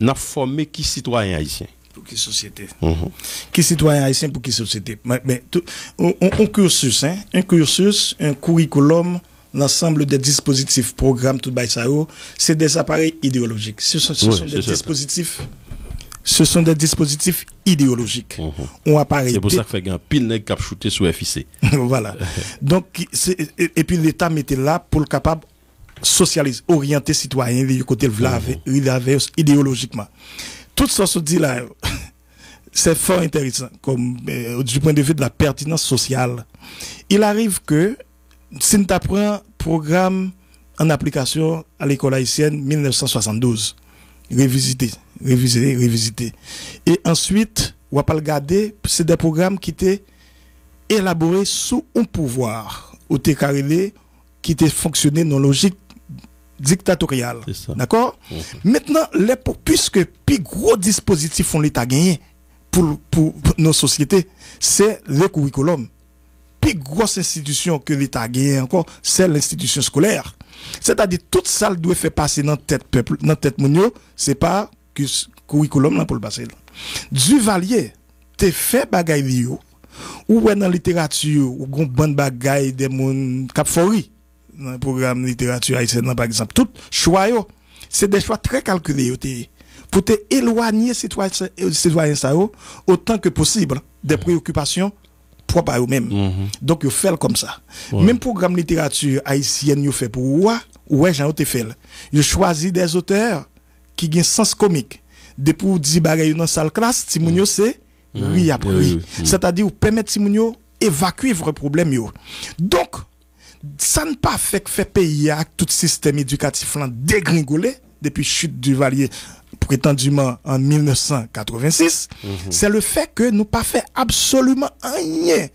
nous avons formé qui citoyen haïtien Pour qui société mhm. Qui citoyen haïtien pour qui société Mais, un, cursus, hein, un cursus, un curriculum l'ensemble des dispositifs, programmes, tout bas, c'est des appareils idéologiques. Ce sont, des dispositifs. Ce sont des dispositifs idéologiques. Mhm. C'est pour ça que fait un pile qui a shooté sous FIC. voilà. Donc et, puis l'État mettait là pour le capable socialiste, orienté citoyen, du côté de l'inverse mhm. idéologiquement. Tout ça se dit là, c'est fort intéressant, comme euh, du point de vue de la pertinence sociale. Il arrive que si nous programme en application à l'école haïtienne 1972, révisité, révisé, révisité. Et ensuite, on va pas le garder, c'est des programmes qui étaient élaborés sous un pouvoir, au carré qui étaient fonctionné dans logique dictatoriale. D'accord mhm. Maintenant, les, puisque plus gros dispositif ont l'État gagné pour, pour nos sociétés, c'est le curriculum plus grosse institution que l'État gagne encore, c'est l'institution scolaire. C'est-à-dire, toute ça doit faire passer dans tête peuple, dans tête mounio, c'est pas que curriculum pour le passer. Duvalier, tu fait des choses, ou dans la littérature, ou gon bande bagaille des moun capfori, dans le programme littérature par exemple. Tout choix c'est des choix très calculés, pour éloigner citoyens, citoyens autant que possible des préoccupations pas par eux-mêmes. Mhm. Donc, ils font comme ça. Même programme littérature haïtienne, ils fait pour ouais, ouais, j'en ai fait. je choisis des auteurs qui ont sens comique. De pour dire dans salle classe, mhm. si c'est mhm. oui après. C'est-à-dire, permettre Timounio évacuer vos problèmes. Donc, ça ne pas fait que fait pays tout système éducatif dégringoler depuis chute du valier prétendument en 1986, mhm. c'est le fait que nous pas fait absolument rien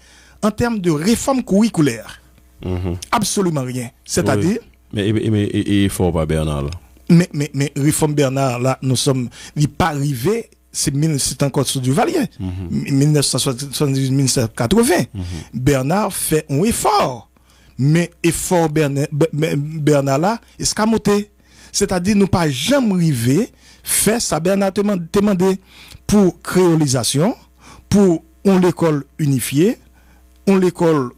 en termes de réforme curriculaire. Mhm. Absolument rien. C'est-à-dire... Mais, il mais et, faut Bernard. Mais, mais, mais réforme Bernard, là, nous sommes... Il n'est pas arrivé c'est encore sous Duvalier, mm 1978-1980. Bernard fait un effort, mais effort Bernard, Bernard là, escamoté. C'est-à-dire, nous pas jamais arrivé faire ça Bernard demandé pour créolisation, pour euh, on l'école unifiée, on l'école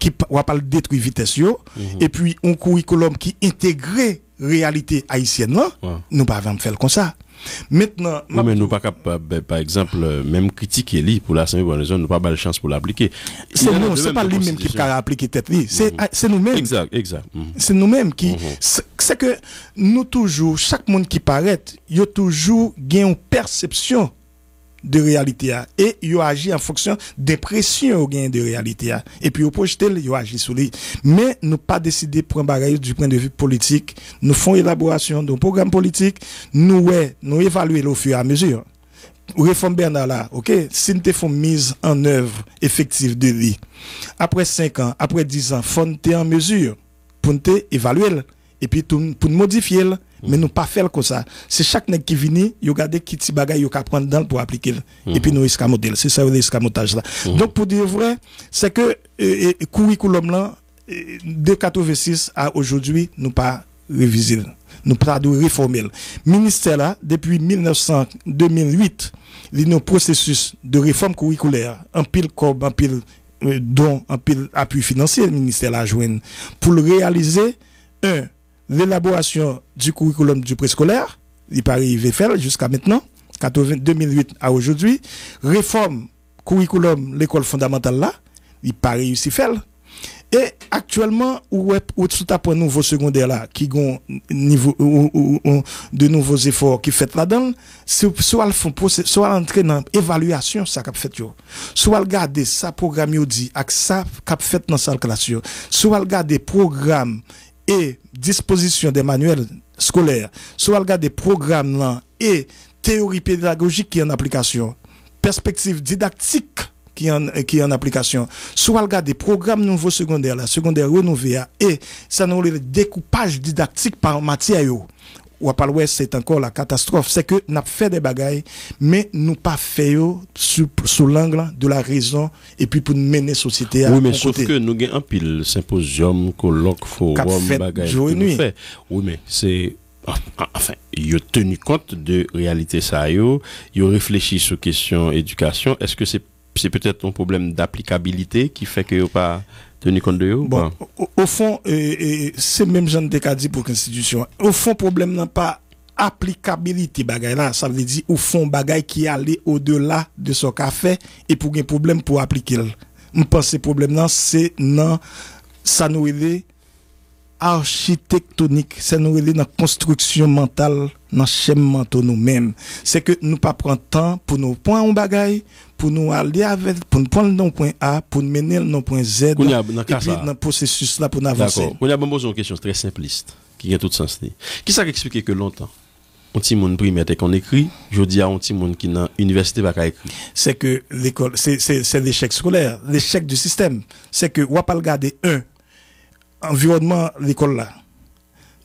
qui va pas détruire vitesse mhm. et puis un curriculum qui la réalité haïtienne, ne nous pas faire comme ça. Maintenant, mais nous pas capable, euh, ben, par exemple, euh, même critiquer lui pour l'Assemblée nous pas pas de chance pour l'appliquer. C'est nous, c'est pas lui-même qui peut appliquer tête mhm. C'est nous-mêmes. Exact, exact. Mhm. C'est nous-mêmes qui, mhm. c'est que nous toujours, chaque monde qui paraît, il y a toujours une perception de réalité et ils agit en fonction des pressions gain de réalité et puis au projeté ils agit sur lui mais nous pas décidé prendre un du point de vue politique nous font élaboration d'un programme politique nous ouais nous évaluer au fur et à mesure réforme Bernard là OK si nous font mise en œuvre effective de lui après 5 ans après 10 ans font en mesure pour évaluer et puis tout, pour modifier mais mm. nous pas faire comme ça. C'est chaque nèg qui vient, il regarde qui petit bagaille il prendre dedans pour appliquer et mm. puis nous escamoter. C'est ça l'escamotage là. Mm. Donc pour dire vrai, c'est que euh, curriculum euh, euh, de 86 à aujourd'hui, nous pas réviser. Nous pas de réformer. Ministère là depuis 1900 2008, il y a un processus de réforme curriculaire, un pile de un pile euh, don, un pile appui financier le ministère la pour réaliser un l'élaboration du curriculum du préscolaire, il paraît arrivé faire jusqu'à maintenant, 2008 à aujourd'hui, réforme curriculum l'école fondamentale là, il paraît réussi faire. Et actuellement, où est tout à un nouveau secondaire là, qui a niveau, de nouveaux efforts qui fait là-dedans, soit le soit entrer dans évaluation ça qu'a fait yo, soit garder sa programme yo dit, ça qu'a fait dans sa classe soit le garder programme et disposition des manuels scolaires, soit des programmes et théorie pédagogique qui est en application, perspective didactique qui est en, qui soit en application, soit des programmes nouveaux secondaires, la secondaire renouvelée et ça nous le découpage didactique par matière ou à l'ouest, c'est encore la catastrophe. C'est que n'a fait des bagailles, mais nous pas fait sous, sous l'angle de la raison et puis pour mener société à Oui, mais sauf que nous avons un pile symposium, colloque, forum, bagaille. Oui, mais c'est ah, ah, enfin, ils ont tenu compte de réalité ça, ils ont réfléchi sur question éducation. Est-ce que c'est peut-être un problème d'applicabilité qui fait que pas Teni konde yo? Bon, ou fon, se menm jante ka di pou konstitusyon, ou fon problem nan pa aplikabilite bagay nan, sa li di ou fon bagay ki ale o de la de so ka fe, e pou gen problem pou aplike. Mwen panse problem nan, se nan sa nou e de aplikabilite. architectonique, c'est nous dans la construction mentale, dans le schéma nous-mêmes. C'est que nous pas prendre temps pour nous prendre un bagage, pour nous aller avec, pour nous prendre nos point A, pour nous mener nos point Z, et puis dans le processus là pour nous avancer. On a besoin une question très simpliste, qui a tout sens. Qui s'est expliqué que longtemps, un petit monde primaire qu'on écrit, je dis à un petit monde qui dans l'université va écrit. C'est que l'école, c'est l'échec scolaire, l'échec du système. C'est que on va pas garder un environnement l'école là.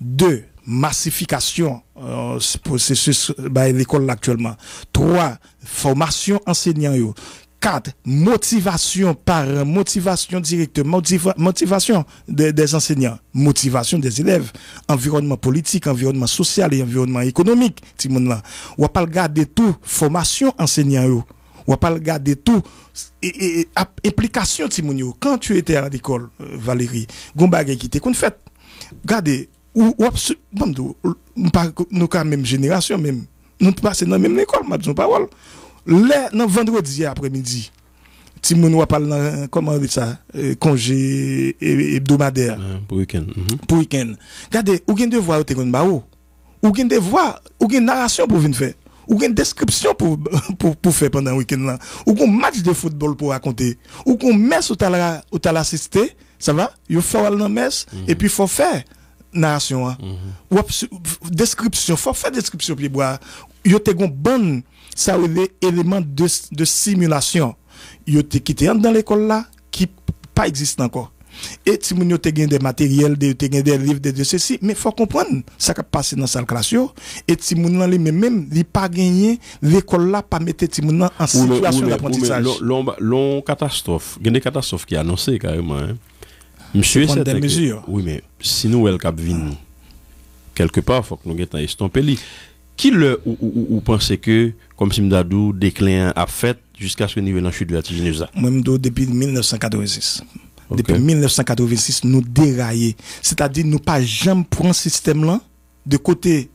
Deux, massification euh, processus bah, l'école actuellement. Trois, formation enseignant yo. Quatre, motivation par motivation directe, motivation des enseignants, motivation des élèves, environnement politique, environnement social et environnement économique. Ou là, on va pas garder tout formation enseignant yo. On va pas garder tout et, implication Timounio, quand tu étais à l'école, euh, Valérie, Gombagé qui était qu'on fait, regardez, ou, ou nous sommes même génération, même, nous passons dans la même école, ma parole. Le dans vendredi après-midi, Timoun va parler dans, comment on dit ça, euh, congé hebdomadaire. Euh, pour week-end. Mm -hmm. Pour week-end. Regardez, ou de devoir ou te kon ba ou. Ou narration pour venir faire. Ou une description pour, pour, faire pendant le week-end Ou un match de football pour raconter. Ou une messe où tu as assisté. Ça va? Il faut aller messe. Mhm. Et puis il faut faire narration. Hein. Mhm. Ou description. faut faire description. Puis boire. Il y a un bon ça élément de, de simulation. Il y a dans l'école là qui pas existe encore. Et si vous avez des matériels, des, des livres, des de ceci, mais il faut comprendre ce qui a passé dans la salle classe. Et si vous avez même, pas gagné, l'école là, pas mettre en situation d'apprentissage. L'on catastrophe, il y a des catastrophes qui annoncées carrément. Hein. Monsieur, c'est des hein, mesures. Oui, mais si nous, elle cap vin, quelque part, il faut que nous ayons estompé. Qui le ou, ou, pensez que, comme Simdadou, déclin a fait jusqu'à ce niveau de la chute de la Moi, je depuis 1986. Depuis 1986, nous déraillons. C'est-à-dire, nous pas jamais prendre ce système-là de côté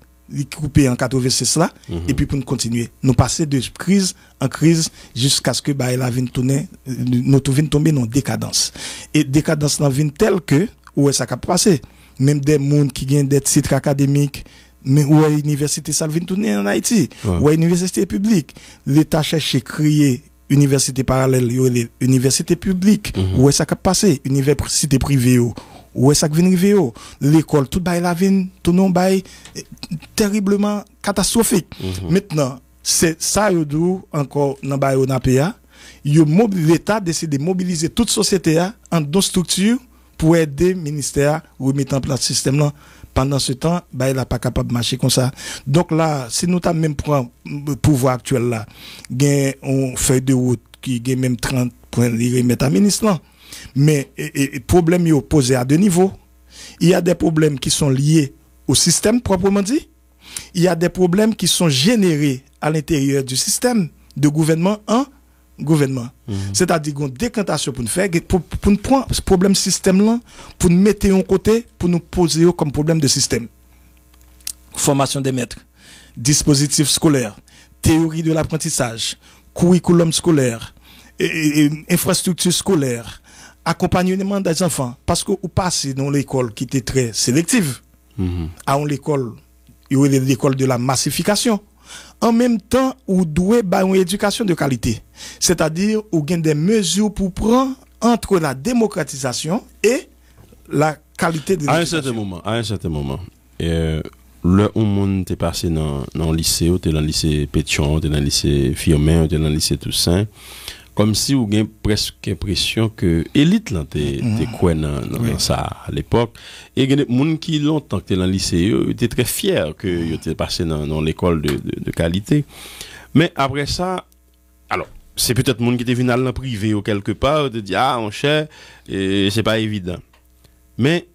coupé en 86 là, mhm. et puis pour nous continuer. Nous passer de crise en crise jusqu'à ce que bah, la vienne tourner, notre tomber dans décadence. Et décadence dans ville telle que, où est ça va passer Même des mondes qui viennent des titres académiques, mais où est l'université, ça vient tourner en Haïti, ou où est l'université publique. L'État cherche à créer université parallèle, université publique, mhm. où est-ce ça qui passé, université privée, oh. où est-ce ça vient oh? l'école, tout bail la tout non eh, terriblement catastrophique. Mhm. Maintenant, c'est ça, yo encore, dans bail, L'État a l'État décide de mobiliser toute société ah, en deux structures pour aider le ministère à remettre en place le système-là. Pendant ce temps, il bah, n'a pas capable de marcher comme ça. Donc là, si nous avons même pris le pouvoir actuel là, gain on feuille de route qui est même 30 points, de ministre Mais le problème est opposé à deux niveaux. Il y a des problèmes qui sont liés au système proprement dit. Il y a des problèmes qui sont générés à l'intérieur du système de gouvernement 1 gouvernement. Mhm. C'est-à-dire qu'on décantation pour nous faire, pour, nous prendre ce problème système là, pour nous mettre en côté, pour nous poser comme problème de système. Formation des maîtres, dispositifs scolaires, théorie de l'apprentissage, curriculum scolaire, et, infrastructure scolaire, accompagnement des enfants. Parce que vous passez dans l'école qui était très sélective, mhm. à l'école, l'école de la massification en même temps, ou doué par une éducation de qualité. C'est-à-dire, ou gain des mesures pour prendre entre la démocratisation et la qualité de l'éducation. À un certain moment, à un certain moment, euh, le monde est passé dans, dans le lycée, tu dans le lycée Pétion, dans le lycée Firmin, dans le lycée Toussaint, comme si vous avez presque l'impression que l'élite était mm-hmm. quoi dans, ça à l'époque. Et il gens qui longtemps été dans le lycée, étaient très fiers qu'ils mm-hmm. étaient passé dans, l'école de, qualité. Mais après ça, alors, c'est peut-être gens qui étaient venus dans le privé ou quelque part, de dire, ah, mon cher, c'est pas évident. Mais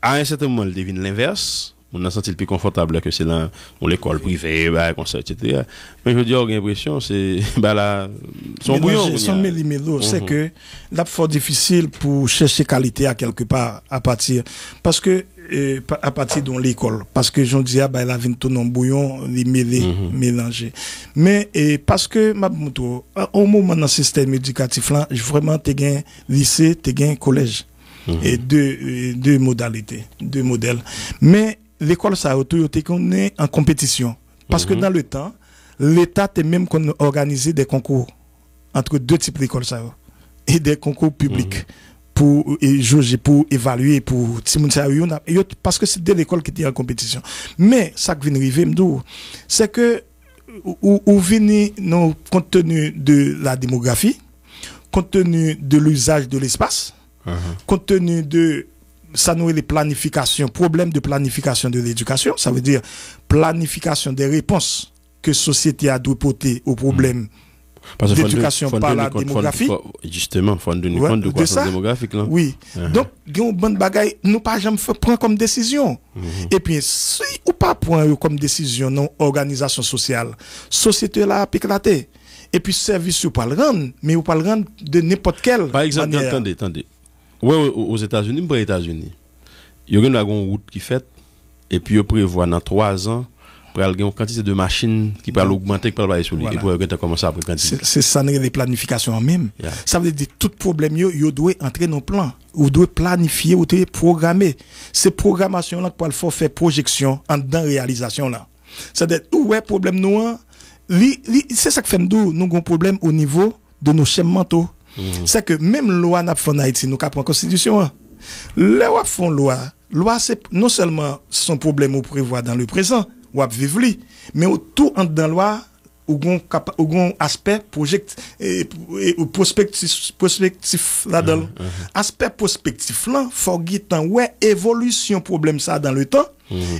à un certain moment, ils deviennent l'inverse. On a senti le plus confortable que c'est dans l'école privée, bah, etc. Mais je dis, on oh, l'impression, c'est, bah là, son bouillon. Son c'est mhm. que, la fort difficile pour chercher qualité à quelque part, à partir, parce que, euh, à partir de l'école. Parce que, j'en disais, ah, bah, la vient tout bouillon, les mhm. mélanger. Mais, et parce que, ma, euh, au moment dans le système éducatif là, vraiment, t'es gain lycée, t'es gain collège. Mhm. Et deux, euh, deux modalités, deux modèles. Mais, l'école, ça a est en compétition. Parce que mhm. dans le temps, l'État a même qu'on organisé des concours entre deux types d'écoles, ça et des concours publics mhm. pour juger, pour évaluer, pour parce que c'est de l'école qui était en compétition. Mais ça qui vient arriver, c'est que ou, venez, compte tenu de la démographie, compte tenu de l'usage de l'espace, uh-huh. compte tenu de ça nous est les planifications, problème de planification de l'éducation, ça veut dire planification des réponses que société a dû porter au problème d'éducation par la démographie. justement, il faut nous donner compte de croissance démographique. Là. Oui. Uh-huh. Donc, il y a bagaille, nous pas jamais prendre comme décision. Uh-huh. Et puis, si ou pas prendre comme décision, non, organisation sociale, société a éclaté. Et puis, service, pouvez pas le rendre, mais vous pas le rendre de n'importe quel. Par exemple, attendez, attendez. Oui, aux États-Unis, pas aux États-Unis. Il y a une route qui fait, et puis il prévoit dans trois ans, pour avoir une quantité de machines qui peuvent augmenter, qui peuvent aller sur lui. Et pour commencer à quantité. C'est ça, des planifications en même. Ça veut dire que tout problème, il doit entrer dans le plan. Il doit planifier, il doit programmer. C'est la là pour faut faire projection en dans réalisation-là. C'est-à-dire, ouais, problème nous, hein? c'est ça qui fait nous, nous avons un problème au niveau de nos chaînes mentaux. Mm. C'est que même loi n'a pas en Haïti, nous avons la constitution. Hein. Les loi font loi. Loi, c'est non seulement son problème ou prévoir dans le présent, ou vivre li, mais tout entre dans loi, ou gon, gon aspect project, et, prospectif, prospectif là-dedans. Mm, mm, aspect prospectif là, faut ce ouais, évolution problème ça dans le temps,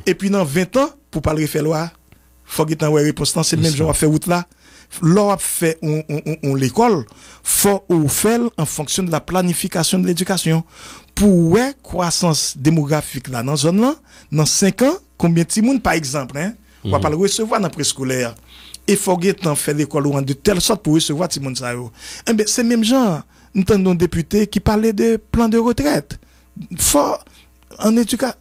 et puis dans 20 ans, pour parler faire loi, faut ait ouais, réponse c'est même genre à faire route là l'Europe fait on, l'école, faut ou faire en fonction de la planification de l'éducation. Pour la croissance démographique là, dans la zone là, dans 5 ans, combien de monde par exemple, hein, on va pas le recevoir dans le préscolaire. Et faut en l'école de telle sorte pour recevoir ces gens. ça. Eh c'est ben, même genre, nous avons un député qui parlait de plan de retraite. Faut en éducation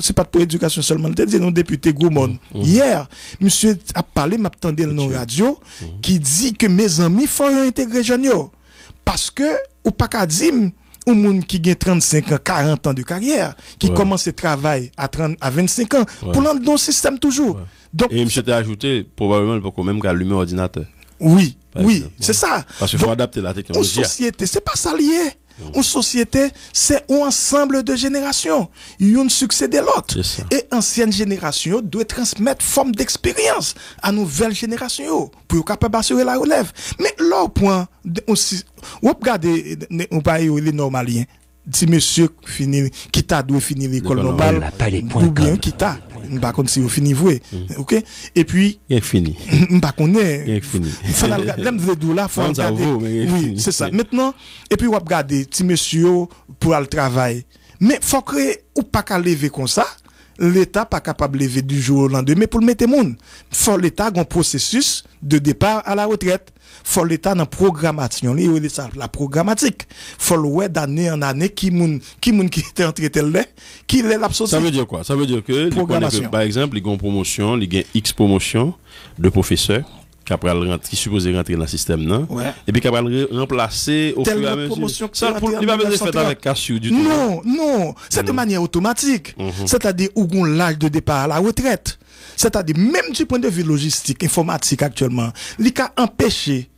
c'est pas pour l'éducation seulement. C'est un député Goumon. Mm, mm. Hier, monsieur a parlé, m'a entendu dans la radio, mm. qui dit que mes amis font intégrer jeunes. Parce que, ou pas qu'à dire, ou monde qui gagne 35 ans, 40 ans de carrière, qui commence travail à, 30, à 25 ans, pour dans système toujours. Et monsieur t'a ajouté, probablement, pour même allumer l'ordinateur. Oui, oui, c'est ça. Parce qu'il faut adapter la technologie. Hein. société, c'est pas ça lié. Une société, c'est un ensemble de générations. Une succède l'autre. Et ancienne génération doit transmettre forme d'expérience à nouvelle génération pour être capable la relève. Mais l'autre point, on regardez, on pays où il normalien. Hein. Si monsieur qui quitte doit finir l'école normale, ou bien par contre, si vous fini vous mm. OK Et puis il fini. Par pas il fini. Ça là là faut regarder. Oui, c'est ça. Maintenant, et puis on va regarder petit monsieur pour le travail. Mais faut créer ou pas qu'à lever comme ça. L'État pas capable de lever du jour au lendemain, mais pour le mettre monde. Faut l'État un processus de départ à la retraite faut l'État dans programmation, la programmatique. Faut le d'année en année qui moun qui qui entré tel là, qui l'est l'absence. Ça veut dire quoi Ça veut dire que, par exemple, il y a une promotion, il y X promotion de professeurs qui supposé rentrer dans le système, non Et puis qui va remplacer au fur et à mesure. Ça, il va pas faire avec cassio du tout. Non, non, c'est de manière automatique. Mhm. C'est-à-dire, où on l'âge de départ à la retraite. C'est-à-dire, même du point de vue logistique, informatique actuellement, il a empêché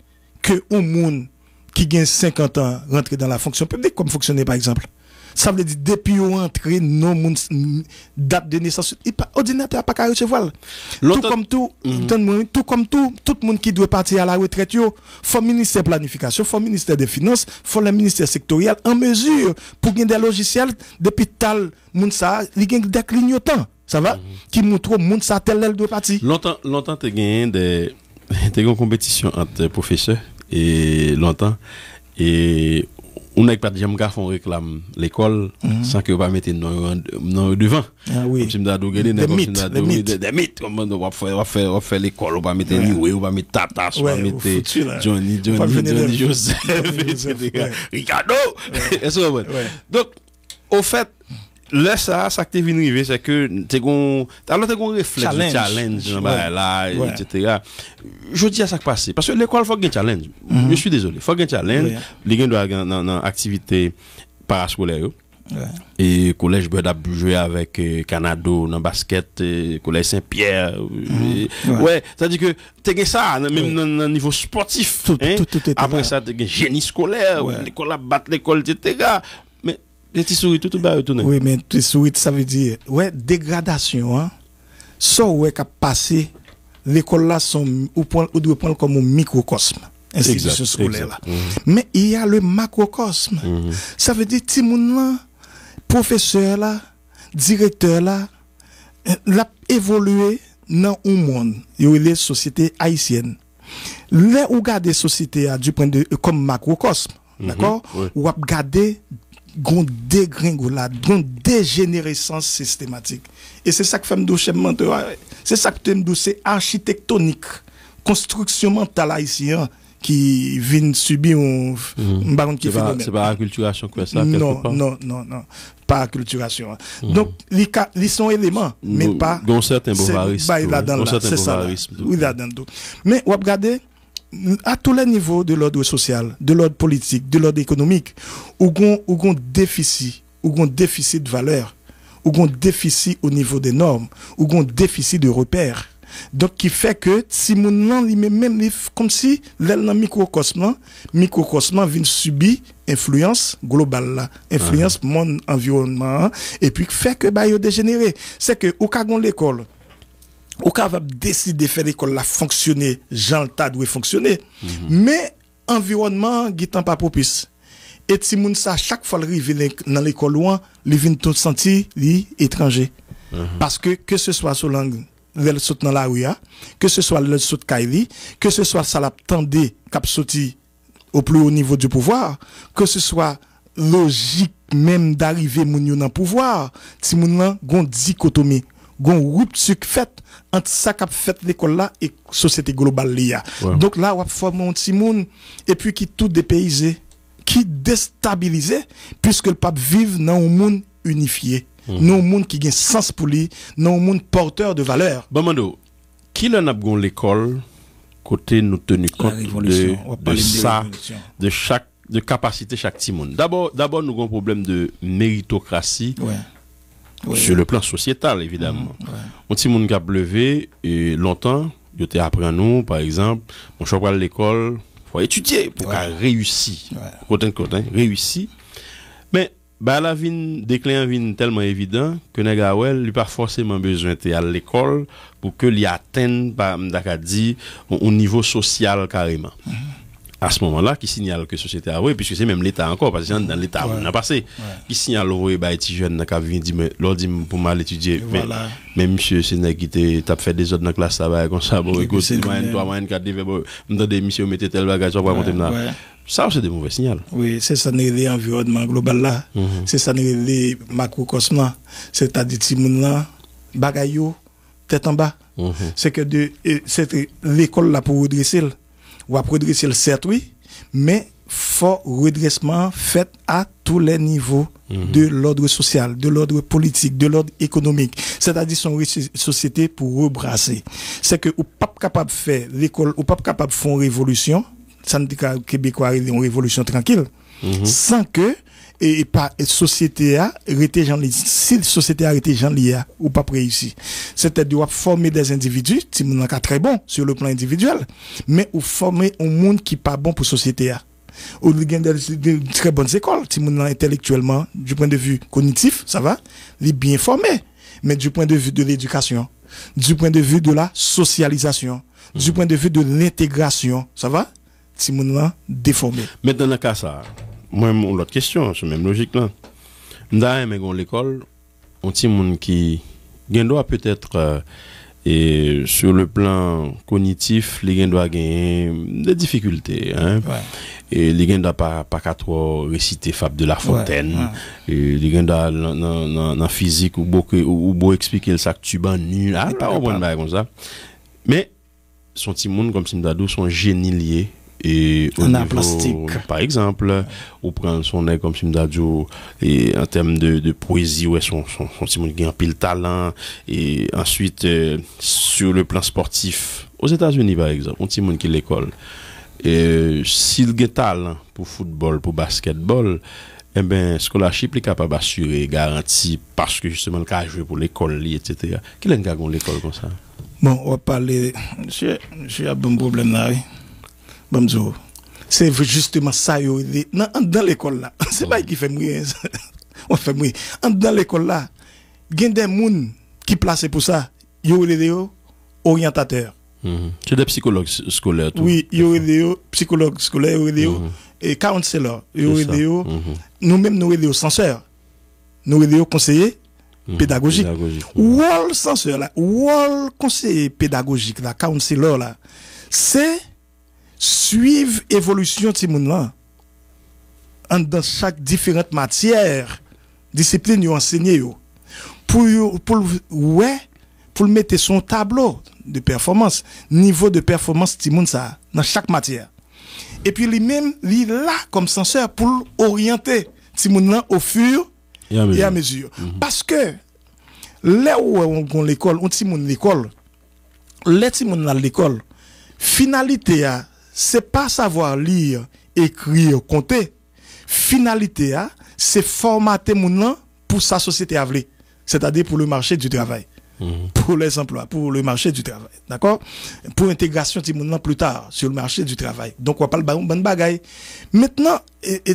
que les monde qui gagne 50 ans rentrent dans la fonction publique, comme fonctionner par exemple. Ça veut dire, depuis au rentre, non, une date de naissance, l'ordinateur pas recevoir. Tout comme tout, mhm. tout comme tout, tout le monde qui doit partir à la retraite, il faut le ministère de planification, faut le ministère des finances, faut le ministère sectoriel en mesure pour gagner des logiciels depuis tel monde ça, il gagne des clignotants, ça va, mhm. qui montre monde ça tel, elle doit partir. Longtemps, longtemps, tu une des, des compétitions entre professeurs et longtemps. Et on a pas de on réclame l'école mhm. sans que pas mettre non devant oui des mythes des des on va faire on va faire on va faire l'école on va mettre Niwe on va mettre Tata on mettre Johnny Johnny Ricardo donc au fait Là, ça, ça qui te vient arriver, c'est que tu as un réflexe, un challenge, etc. Je dis à ça que ça passe. Parce que l'école, il faut un challenge. Mhm. Je suis désolé. Il faut un challenge. les doit être dans l'activité parascolaire. Et le collège doit jouer avec le euh, Canada dans le basket, le euh, collège Saint-Pierre. Euh, mhm. C'est-à-dire que tu as un niveau sportif. Hein. Après ça, tu as un génie scolaire. L'école a l'école, etc. Les tout Oui, mais ça veut dire, ouais, dégradation, hein. ouais, qu'a passé, l'école là, son, ou, ou doit prendre comme un microcosme. Institution scolaire là. Mhm. Mais il y a le macrocosme. Mhm. Ça veut dire, le monde, professeur là, directeur là, euh, l'a évolué dans un monde, il y a les sociétés haïtiennes. Là où garder société du point de comme macrocosme, mhm, d'accord? Ou à garder une dégringolade, une dégénérescence systématique. Et c'est ça que fait Mdou mentor. C'est ça que Mdou, c'est architectonique, construction mentale ici qui vient subir un mmh. qui fait. C'est pas acculturation que ça, non, non, non, non, pas acculturation. Mmh. Donc, ils sont éléments, mais pas. Dans certains bovarismes. Bah, il a dans là, c'est ça. a dans Mais, vous regardez, à tous les niveaux de l'ordre social, de l'ordre politique, de l'ordre économique, où on déficit, où on déficit de valeur, où on déficit au niveau des normes, où on déficit de repères. Donc, qui fait que si mon nom même comme si dans microcosme, microcosme vient subir influence globale influence mon ah. monde environnement et puis fait que bah dégénéré. C'est que au cas l'école cas capable de décider de faire l'école fonctionner, Jean le tas doit fonctionner. Mhm. Mais environnement qui n'est pas propice. Et si moun chaque fois qu'il dans l'école loin, il vient tout sentir étranger. Mhm. Parce que que ce soit sur langue le saute dans la hein. que ce soit le de Kaili, que ce soit ça l'attendait cap au plus haut niveau du pouvoir, que ce soit logique même d'arriver moun dans pouvoir, si moun dichotomie gon rupture faite entre ça qu'a fait l'école là et société globale là. Donc là, on forme un petit monde et puis qui tout dépaysé, qui déstabilisé puisque le pape vive dans un monde unifié. Mhm. dans un monde qui a sens pour lui, non un monde porteur de valeur. Bon, Mando, qui a gon l'école côté nous tenir compte de, ça, de chaque de capacité chaque petit monde. D'abord, d'abord nous avons un problème de méritocratie. Sur le plan sociétal, évidemment. On dit mon cap levé, longtemps, il était après nous, par exemple, mon choix à l'école, il faut étudier pour qu'elle réussisse. Mais, bah, la vie déclin tellement évident que Nagawel n'a pas forcément besoin d'être à l'école pour qu'il l'y atteigne, on bah, dit, au niveau social carrément. Mm-hmm à ce moment-là, qui signale que la société a oui, puisque c'est même l'État encore, parce que c'est dans l'État, on a passé, qui signale oui, bah, petit jeune, qui vient dire, l'autre dit, pour mal étudier, mais, monsieur, c'est n'est qui t'a fait des autres dans la classe, ça va, comme ça, bon, écoute, moyenne 3, moyenne 4, des monsieur, mettez tel bagage, on va monter là. Ça, c'est des mauvais signaux. Oui, c'est ça, l'environnement global là, mhm. c'est ça, le macrocosme là, c'est-à-dire, Timoun là, bagaille, tête en bas, mhm. c'est que c'est l'école là pour redresser ou à redresser le 7, oui, mais fort redressement fait à tous les niveaux mhm. de l'ordre social, de l'ordre politique, de l'ordre économique. C'est-à-dire son société pour rebrasser. C'est que ou pas capable de faire l'école, ou pas capable de faire une révolution, ça ne dit qu'à Québécois, une révolution tranquille, mhm. sans que et, pas société a été si société a été gens ou pas réussi c'est-à-dire former des individus qui sont très bon sur le plan individuel mais ou former un monde qui pas bon pour société a ou des très bonnes écoles si sont intellectuellement du point de vue cognitif ça va les bien formés, mais du point de vue de l'éducation du point de vue de la socialisation du point de vue de l'intégration ça va si sont déformé maintenant dans le cas ça Mwen moun lot kestyon, sou menm logik lan. Mda men mè goun l'ekol ou ti moun ki gen do a pwet etre euh, sur le plan kognitif li gen do a gen de difikultè. Li gen do a pa katwa resite Fab de la Fontaine. Li gen do a nan fizik ou bo ekspike l sak tuban ni al. Mwen mwen mwen mwen mwen mwen. Men, son ti moun geni liye on au plastique par exemple ou prend son nez comme si et en termes de, poésie ouais son son, son Simon qui a pile talent et ensuite euh, sur le plan sportif aux États-Unis par exemple on Simon qui l'école et s'il a talent pour football pour basketball eh bien, scholarship est capable d'assurer, garanti parce que justement, le cas joué pour l'école, etc. qui est le l'école comme ça? Bon, on va parler. Monsieur, un bon problème là. C'est justement ça, yo, dans, dans l'école là. C'est pas mm. qui fait mourir. On fait Dans l'école là, il y a des gens qui placent pour ça. Yo, les orientateurs. Mm C'est des psychologues scolaires. Oui, il y a psychologues scolaires, il y a et counselors, il mm-hmm. nous-mêmes nous sommes censeurs, nous sommes conseillers mm-hmm. pédagogiques. Wall censeur là, wall conseiller pédagogique là, là, c'est suivre l'évolution de ces dans chaque différente matière, discipline ou enseigné pour pour ouais pour mettre son tableau de performance, niveau de performance de ça dans chaque matière. Et puis lui-même, lui là comme censeur pour orienter Timoun au fur et à mesure. Mhm. Parce que là où on l'école, on l'école, les Timoun l'école, finalité à hein, c'est pas savoir lire, écrire, compter. Finalité, hein, c'est formater mon nom pour sa société à c'est-à-dire pour le marché du travail. Mhm. pour les emplois, pour le marché du travail. D'accord Pour l'intégration de plus tard sur le marché du travail. Donc, on parle de bonne bagaille. Maintenant, et, et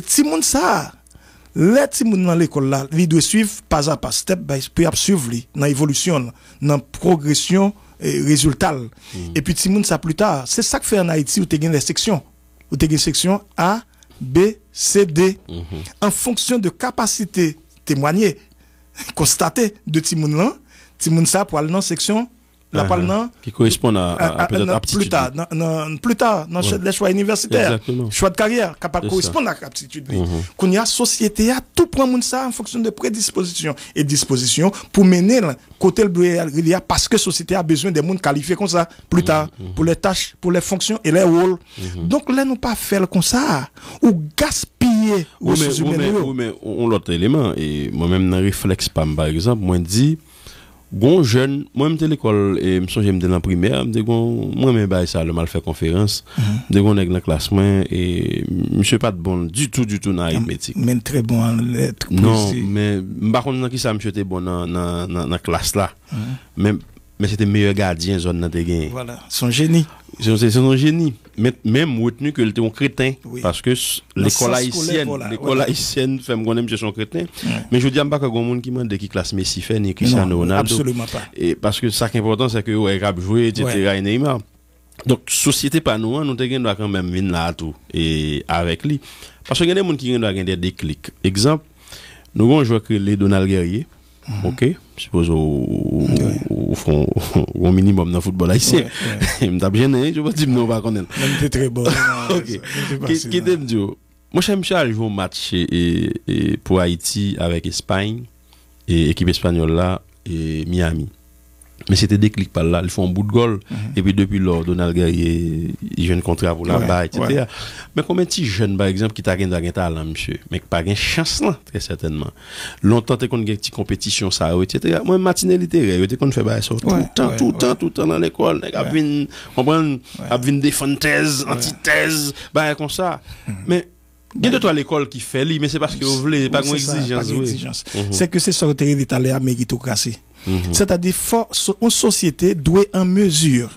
les dans l'école là, ils doivent suivre pas à pas, step by step, suivre dans l'évolution, dans la progression résultat. Mm. Et puis, si ça plus tard, c'est ça que fait en Haïti où tu as des sections. Où tu as des sections A, B, C, D. Mm-hmm. En fonction de capacité témoignée, constatée de Timoun là, Timoun ça pour aller dans section Uh-huh. qui correspond à, à, plus tard non, plus tard dans les choix universitaires choix de carrière capable correspond à aptitude mm uh-huh. qu'on a société à tout prend monde ça en fonction de prédisposition et disposition pour mener le côté le parce que société a besoin des monde qualifiés comme ça plus tard uh-huh. pour les tâches pour les fonctions et les rôles donc là nous pas faire comme ça ou gaspiller ou mais, on l'autre élément et moi même dans réflexe par exemple moi dit Gon jeune, moi même à l'école et je suis en primaire, moi-même bah ça le mal fait conférence, je suis dans classement et je ne suis pas bon du tout, du tout en arithmétique. Ah, mais très bon en lettres. Non, mais par contre, qui ça me j'étais bon dans dans la classe là. Mhm. Mais mais c'était meilleur gardien zone dans Voilà, son génie. C'est un génie. Même retenu que était un crétin. Parce que l'école haïtienne, l'école haïtienne, fait me c'est son crétin. Mais je dis, pas que grand monde qui m'a dit qui classe Messi fait, ni Cristiano Ronaldo. Absolument pas. Et parce que ça qui est important, c'est que, ouais, rap joué, etc., Neymar. Donc, société pas nous, hein, nous devons quand même venir là tout. Et avec lui. Parce que il y a des gens qui ont des déclics. Exemple, nous avons joué avec les Donald Guerrier. Mhm. OK? suppose au au au minimum dans le football haïtien Il me tape gêné je veux dire non pas connaître même c'est très bon OK qu'est-ce que tu me dis moi j'aime charge un match et, pour Haïti avec Espagne et équipe espagnole là et Miami mais c'était des clics par là. Ils font un bout de goal. Mhm. Et puis depuis lors, Donald Guerrier, il jeune contrat pour là-bas, etc. Ouais. Mais combien de jeunes, par exemple, qui t'a gagné un talent, monsieur, mais qui pas gagné chance là, très certainement. Longtemps, t'es qu'on une petite compétition, ça, etc. Moi, matinée littéraire, t'es qu'on fait bah, ça tout le temps, tout le temps, tout le temps dans l'école. as Comprendre, ouais. défendre thèse, antithèse, bah, comme ça. Mhm. Mais, il bah, de toi l'école qui fait, mais c'est parce que vous voulez, pas une exigence. Mhm. C'est que c'est sur le terrain d'état, la méritocratie. Mhm. C'est-à-dire, une société doit en mesure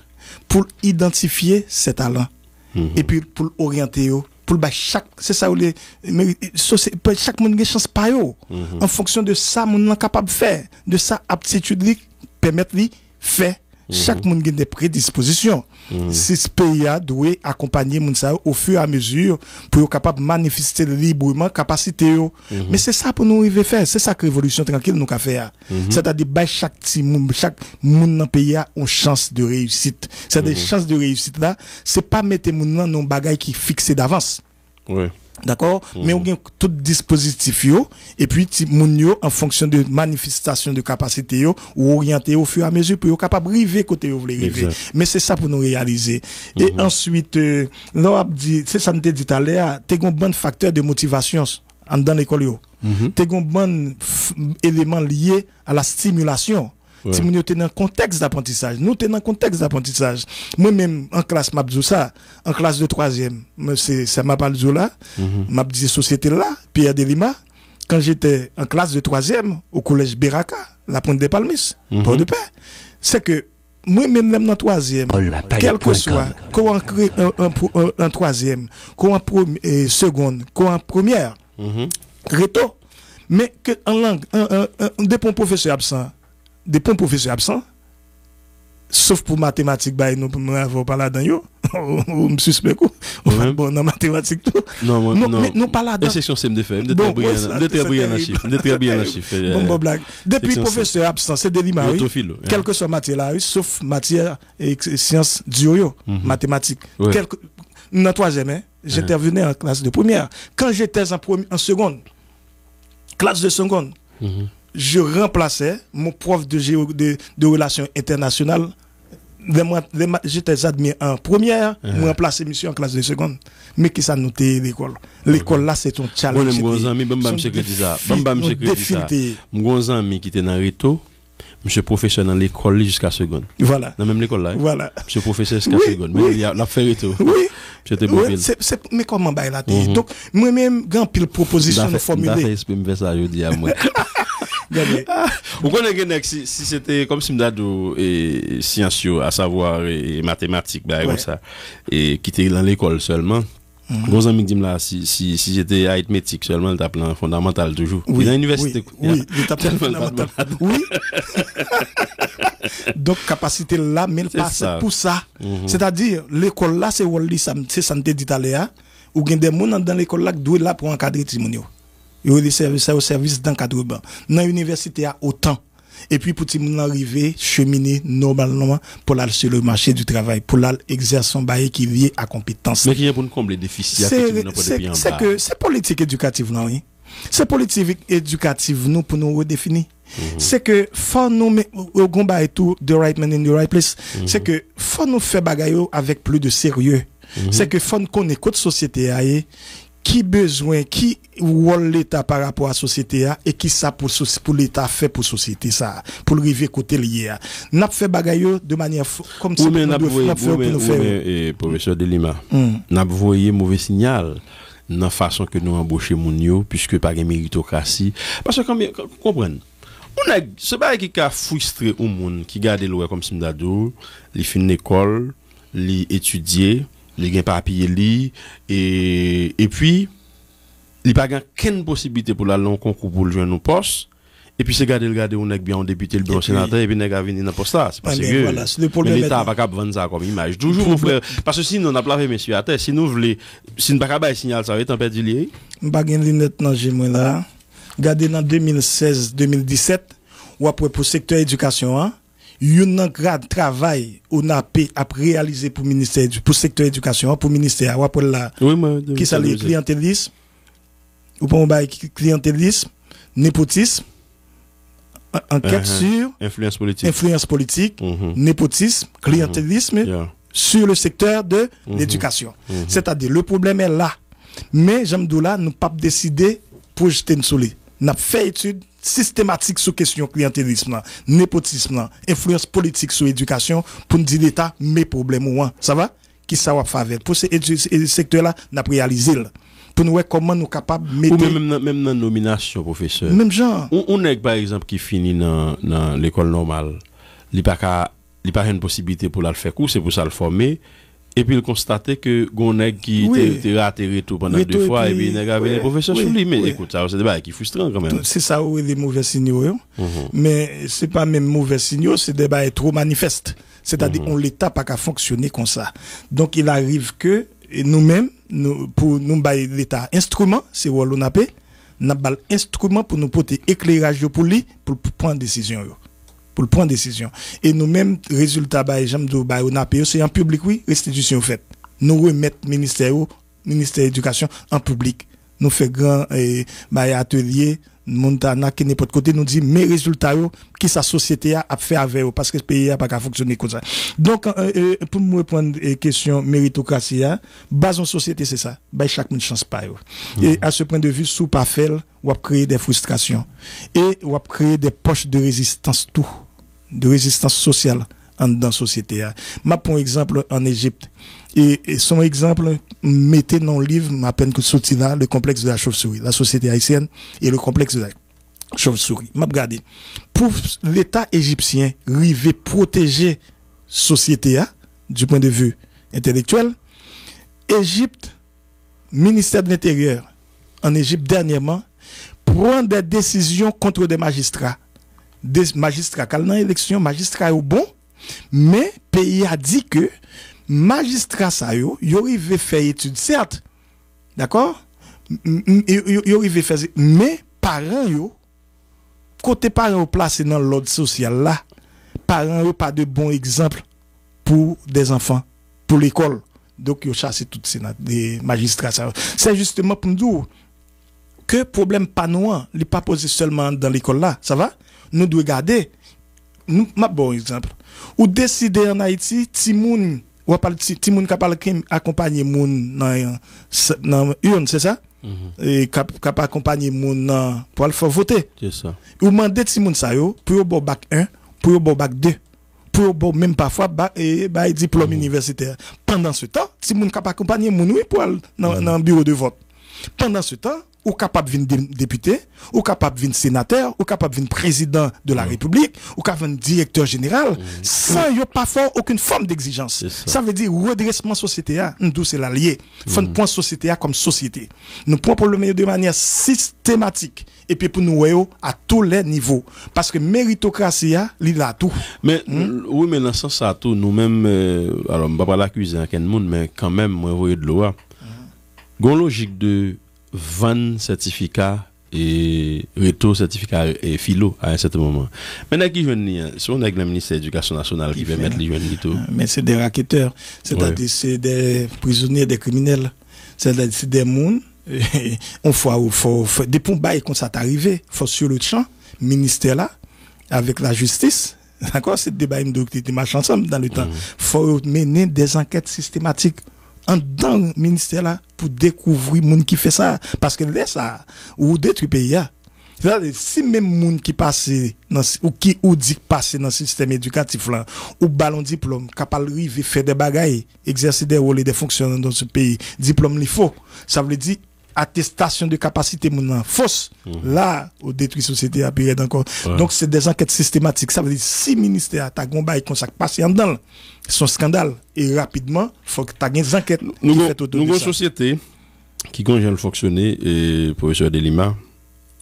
pour identifier ses talents mhm. et puis pour orienter pour bah, chaque c'est ça où chaque monde chance mhm. en fonction de ça est capable de faire de sa aptitude permettre lui faire Mhm. Chaque monde a des prédispositions. Mhm. Ce pays a doivent accompagner gens au fur et à mesure pour être capable de manifester librement capacité. Mhm. Mais c'est ça pour nous arriver faire. C'est ça que révolution tranquille nous a fait. Hein. C'est-à-dire bah, que chaque monde, chaque dans le pays a une chance de réussite. C'est des chances de réussite là, c'est pas mettre gens dans des bagailles qui fixé d'avance. Oui. D'accord mm. Mais on a tout dispositif yo, et puis moun yo, en fonction de manifestation de capacité yo, ou orienté au fur et à mesure pour yo capable river côté vous voulez river. Mais c'est ça pour nous réaliser. Et mm-hmm. ensuite, euh, dit, c'est ça nous dit tout à l'heure, t'es un bon facteur de motivation en dans l'école yo. Mm un bon élément lié à la stimulation. Si nous sommes dans un contexte d'apprentissage, nous sommes dans un contexte d'apprentissage. Moi-même, en classe, m'a ça. En classe de troisième, ça m'a là. Mhm. M'a dit société là, Pierre Delima. Quand j'étais en classe de troisième, au collège Beraka, la pointe des Palmis, mhm. de c'est que moi-même, même en troisième, oh, quel que soit, qu'on crée en troisième, qu'on en seconde, qu'on en première, mhm. tôt, mais que en langue, un, dépend un, professeur absent, depuis un professeur absent, sauf pour mathématiques, bah, nous ne pas là-dedans, on me suspecte, on bon en mathématiques. Tout. Non, non, non, non, pas là-dedans. de très bien en chiffre, de très bien en chiffre. Bon, bon, blague. Depuis professeur absent, c'est des limites, quelle que soit matière là, sauf matière et sciences du mhm. mathématiques. Dans troisième, hein, j'intervenais en classe de première. Quand j'étais en, en seconde, classe de seconde, mhm je remplaçais mon prof de, géo, de, de relations internationales. J'étais admis en première, je uh-huh. remplaçais monsieur en classe de seconde. Mais qui ça noté l'école L'école là, c'est un challenge. Mon je ami, je bon ça. Mon ami qui était dans le je monsieur professeur dans l'école jusqu'à seconde. Voilà. Dans même l'école là. Hein? Voilà. Monsieur professeur jusqu'à seconde. Mais oui. il y a l'affaire réto. Oui. Oui, c mais comment bah, a mhm. Donc, moi-même, grand pile proposition formulée. Je vais faire ça, je dis à moi. Vous connaissez si, si e, c'était e, e, comme si me et sciences, à savoir et mathématiques, comme ça, et quitter dans l'école seulement. amis disent là, si, si, j'étais arithmétique seulement, le taplant fondamental toujours. Dans l'université. Oui, le fondamental. Oui. Donc, capacité là, mais passe pour ça. Mhm. C'est-à-dire, l'école là, c'est Wally, c'est ça, me dit, ou bien des gens dans l'école là, qui doivent là pour encadrer les Yo les services au service d'encadrement. Dans l'université a autant. Et puis pour qu'ils arriver, cheminer normalement pour aller sur le marché du travail, pour aller exercer son bail qui vient à compétence. Mais qui est pour nous combler déficit C'est que c'est politique éducative non oui. C'est politique éducative nous pour nous redéfinir. Mhm. C'est que faut nous au combat et tout the right man in the right place. Mhm. C'est que faut nous faire bagaille avec plus de sérieux. Mhm. C'est que faut nous connaître société société Ki bezwen, ki wol l'Etat par rapport a sosyete a, e ki sa pou l'Etat fè pou sosyete sa, pou l'rive kote liye a. Nap fè bagay yo de manye, kom sebe, nap fè yo pou nou fè yo. Ou men, ou men, ou men, Professeur Delima, mm. nap voye mouve sinyal nan fason ke nou emboshe moun yo, pyske pari meritokrasi. Paswa komen, kompren, ou nek, seba e ki ka fwistre ou moun, ki gade louè kom simdadou, li fin n'ekol, li etudye, li gen papye li, et et puis li ah, pa gen ken posibite pou la lon concours pour ljwen nou pos, e pi se gade l gade ou nek est bien depite l le an sénateur e pi nek avini nan ça c'est se pa se gye, men l'Etat pa kap vende sa kom imaj, toujou moun frè, parce si nou nan plave mesyu ate, si nou vle, si nou pa kabay sinyal sa, etan pedi li e? Mpa gen linet nan jemwen la, gade nan 2016-2017, wapwe pou sektor edukasyon an, hein yon grande grade travail on a réalisé pour ministère du pour secteur éducation pour ministère pour qui ça le clientélisme ou népotisme enquête uh-huh. sur influence politique influence politique mm-hmm. népotisme mm-hmm. clientélisme sur le secteur de mm-hmm. l'éducation c'est-à-dire le problème est là mais j'aime là nous pas décider jeter une solution n'a fait étude systématique sur question clientélisme, népotisme, influence politique sur l'éducation pour nous dire l'État mes problèmes ou Ça va? Qui ça va faire? Pour ce secteur-là, n'a réalisé pour nous voir comment nous capables de mettre... même, même dans la nomination, professeur. Même genre. On est par exemple qui finit dans, l'école normale, il n'y a pas une possibilité pour la faire cours, c'est pour ça le former. Et puis il constatait que Goneg qui était raté tout pendant deux fois, et puis il avait des professeurs sur lui. Mais écoute, ça, c'est débat qui frustrant quand même. C'est ça, a des mauvais signaux. Hein. Mhm. Mais ce n'est pas même mauvais signaux, c'est des bails trop manifestes. C'est-à-dire qu'on mhm. l'État pas qu'à fonctionner comme ça. Donc il arrive que nous-mêmes, nous, pour nous bailler l'État instrument, c'est Wallonapé, nous avons instrument pour nous porter éclairage pour lui, pour prendre décision pour le point décision. Et nous-mêmes, résultat, bah, j'aime c'est bah, en public, oui, restitution faite. Nous remettons ministère, ministère l'Éducation en public. Nous faisons grand ateliers, bah, atelier, Montana qui n'est pas de côté nous dit mes résultats qui sa société a, fait avec eux parce que ce pays n'a pas fonctionné comme ça. Donc euh, euh, euh, pour me répondre à la question méritocratie, hein, base en société c'est ça. chaque monde chance pas. Et mm-hmm. à ce point de vue, sous pas faire, on va créer des frustrations et on va créer des poches de résistance tout de résistance sociale dans la société. Hein. Ma pour exemple en Égypte. Et, son exemple, mettez dans le livre, m'a peine que le complexe de la chauve-souris, la société haïtienne et le complexe de la chauve-souris. M'a regardé. Pour l'État égyptien, river protéger société hein, du point de vue intellectuel, Égypte, ministère de l'Intérieur, en Égypte dernièrement, prend des décisions contre des magistrats des magistrats qui dans élection, magistrats sont bons, mais le pays a dit que magistrats ça yo, yo des faire études certes. D'accord faire mais parents yo côté parents placés dans l'ordre social là, parents sont pas de bons exemples pour des enfants, pour l'école. Donc ils chassent toutes les magistrats C'est justement pour nous que le problème pas n'est pas posé seulement dans l'école là, ça va nous devons garder. Nous, ma bon exemple. Ou décider en Haïti, Timoun, ou ti moun qui accompagne accompagner moun dans dans urne, c'est ça? Mhm. Et qui accompagner moun nan, pour le faire voter. C'est ça. Ou demander Timoun ça yo pour bon bac 1, pour bon bac 2, pour bon même parfois bac et ba, diplôme mhm. universitaire. Pendant ce temps, simon qui accompagner moun oui pour mhm. dans un bureau de vote. Pendant ce temps, ou capable de venir député, ou capable de sénateur, ou capable de venir président de la mm. République, ou capable de directeur général, mm. sans y pas fort aucune forme d'exigence. Ça. veut dire redressement société nous nous c'est l'allié. fin mmh. point société comme société. Nous prenons le meilleur de manière systématique et puis pour nous oh, à tous les niveaux parce que méritocratie a il a tout mais hmm? oui mais dans ce sens à tout nous mêmes euh, alors, alors ne vais pas l'accuser à quel monde mais quand même moi voyez de loi hmm. grand logique de 20 certificat et retour certificat et philo à un certain moment. Maintenant, qui jeune Si on est le ministère de l'Éducation nationale qui, veut mettre les jeunes tout. Mais c'est des raqueteurs, c'est-à-dire c'est des prisonniers, des criminels, c'est-à-dire c'est des mouns. on faut, faut, des pompes quand ça t'arrive, faut sur le champ, ministère là, avec la justice, d'accord, c'est débat de marche ensemble dans le temps. Mm. Faut mener des enquêtes systématiques en dans ministère là pour découvrir monde qui fait ça. Parce que ça, ou détruit pays. Hein. Là. Si même monde qui passe ou qui ou dit passer dans le système éducatif là, ou ballon diplôme, capable de faire des bagages exercer des rôles et des fonctions dans ce pays, diplôme il faut. Ça veut dire attestation de capacité maintenant fausse, mhm. là, au détruit société à encore. Donc, c'est des enquêtes systématiques. Ça veut dire, si ministère a gomba et consacre patient en dedans, son scandale, et rapidement, faut que tu des enquêtes. Nous, société qui congèle fonctionner, et professeur Delima,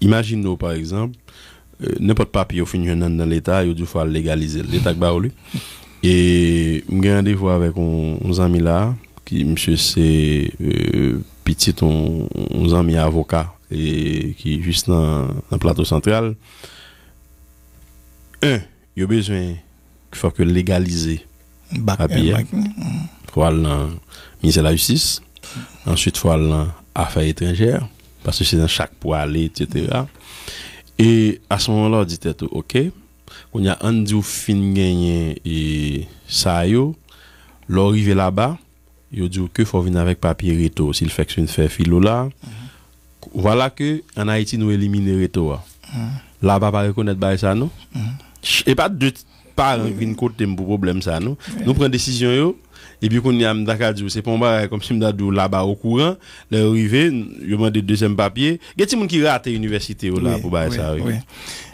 imaginons par exemple, euh, n'importe papier au fini dans l'État, il faut légaliser l'État Et, je rendez-vous avec un, ami là, qui, monsieur, c'est, euh, petit ton on ami avocat et qui juste dans le plateau central un il a besoin qu'il faut que légaliser papier faut aller mise ministère de la justice ensuite faut aller à affaires étrangères parce que c'est dans chaque pour aller etc et à ce moment-là on dit tout OK on a un fin gagner et ça yo l'arrivée là-bas yo dit que faut venir avec papier reto s'il fait que une faire filo là. Voilà que en Haïti nous éliminons éliminer reto. Là bas ne reconnaître ba ça non. Et pas de pas une côté pour problème ça Nous prenons décision et puis qu'on y e a m'daka dit c'est pas moi comme si m'dadou là-bas au courant, les Je yo mandé deuxième papier. Gè ti qui rate université l'université là pour ba ça.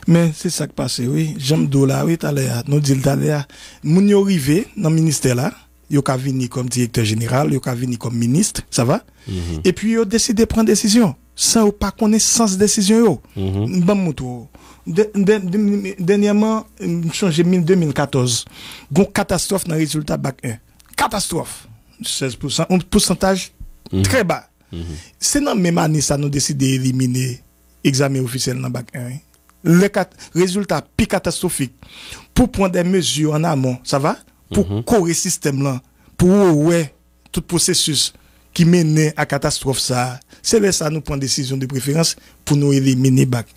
Mais c'est ça qui passe oui, j'aime d'où là oui tout nous dit tout à l'heure, moun yo dans ministère là yo ka vini comme directeur général, yo ka vini comme ministre, ça va? Mhm. Et puis yo décidé prendre décision sans ou pas connaissance décision yo. Mm -hmm. Bon De, de, dernièrement, changé 2014. Gon catastrophe dans résultat bac 1. Catastrophe. 16%, un pourcentage mhm. très bas. Mhm. C'est dans même année ça nous décidé d'éliminer examen officiel dans bac 1. Le résultat résultat plus catastrophique. Pour prendre des mesures en amont, ça va? pour mhm. corriger système là pour ouvrir tout processus qui mène à la catastrophe ça c'est là ça nous prend décision de préférence pour nous éliminer bac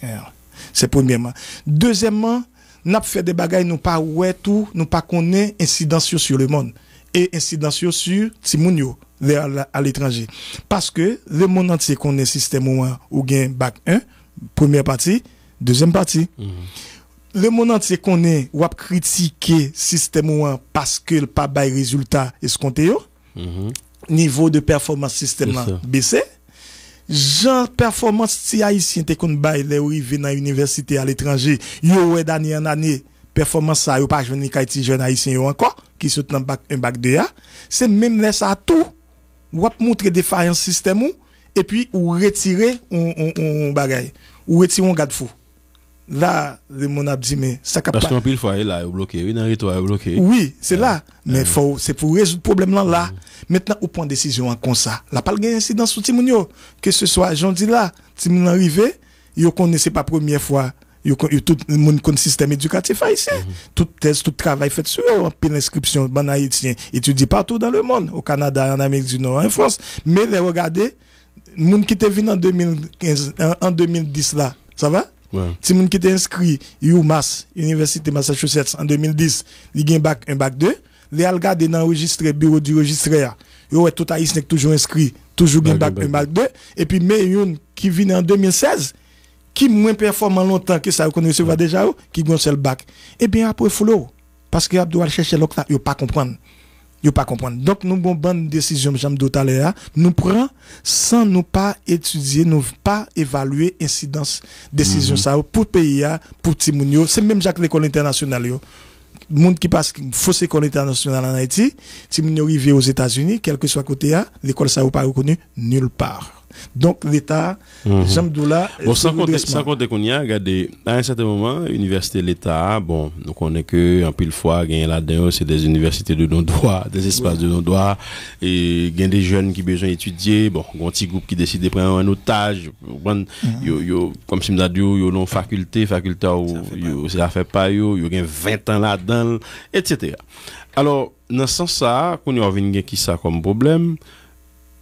c'est premièrement deuxièmement n'a fait des bagailles nous pas ouais tout nous pas connaît incidence sur le monde et incidence sur Timounio à l'étranger parce que le monde entier connaît système ou gain bac 1 première partie deuxième partie mhm le monde entier connaît ou a critiqué système ou parce qu'il pas bail résultat escompté yo. Mm Niveau de performance système baissé. Genre performance si haïtien te kon bail les arrivé dans université à l'étranger, yo ouais d'année en année performance ça yo pas jeune Haïti jeune haïtien yo encore qui sont dans bac un bac de a c'est même là ça tout ou a montrer défaillance système ou et puis ou retirer un on, on bagay ou retirer on garde fou là, le monde a dit, mais ça capable. Parce qu'en fois, il est bloqué, il est bloqué. Oui, c'est ah. là. Mais ah. faut, c'est pour résoudre le problème là. Ah. Maintenant, on prend décision comme ça. La pas de incident sur Timounio. Que ce soit, j'en dis là, Timoun arrivé, il connaissait pas première fois. il tout le monde connaît le système éducatif haïtien. Mm-hmm. Tout -hmm. tout travail fait sur eux, pile inscription, ban haïtien, étudie partout dans le monde, au Canada, en Amérique du Nord, en France. Mais regardez, regardez, les gens qui étaient venus en en 2010 là, ça va? Si ouais. qui était inscrit UMass, Université Massachusetts, en 2010, il a un bac un bac 2. Les regardé dans le bureau du registraire. Yo, tout haïtien est toujours inscrit, toujours un bac un bac 2. Et puis, mais qui vient en 2016, qui moins performant longtemps que ça, qu'on voit déjà, qui un seul bac. Eh bien, après, faire. Parce qu'il a chercher l'octave, il ne pas comprendre ne pas comprendre. Donc nous bon bonne décision j'aime tout nous prenons sans nous pas étudier, nous pas évaluer incidence décision mhm. ça pour pays hein, pour Timounio, c'est même Jacques l'école internationale yo. Monde qui passe fausse école internationale en Haïti, Timounio vit aux États-Unis, quel que soit côté hein, l'école ça n'est pas reconnue nulle part. Donc l'État, mm -hmm. Bon, sans compter, qu'on y a, regardez, à un certain moment, université l'État, bon, nous connaissons que, en pile fois, il là-dedans, c'est des universités de non-droit, des espaces de non-droit, et gain des jeunes qui besoin d'étudier, bon, un petit groupe qui décide de prendre un otage, bon, mhm. yo, yo, comme si me yo, non faculté, faculté, ou ça fait pas, yo, yo, 20 ans là-dedans, etc. Alors, dans ce sens-là, qu'on y a qui ça comme problème,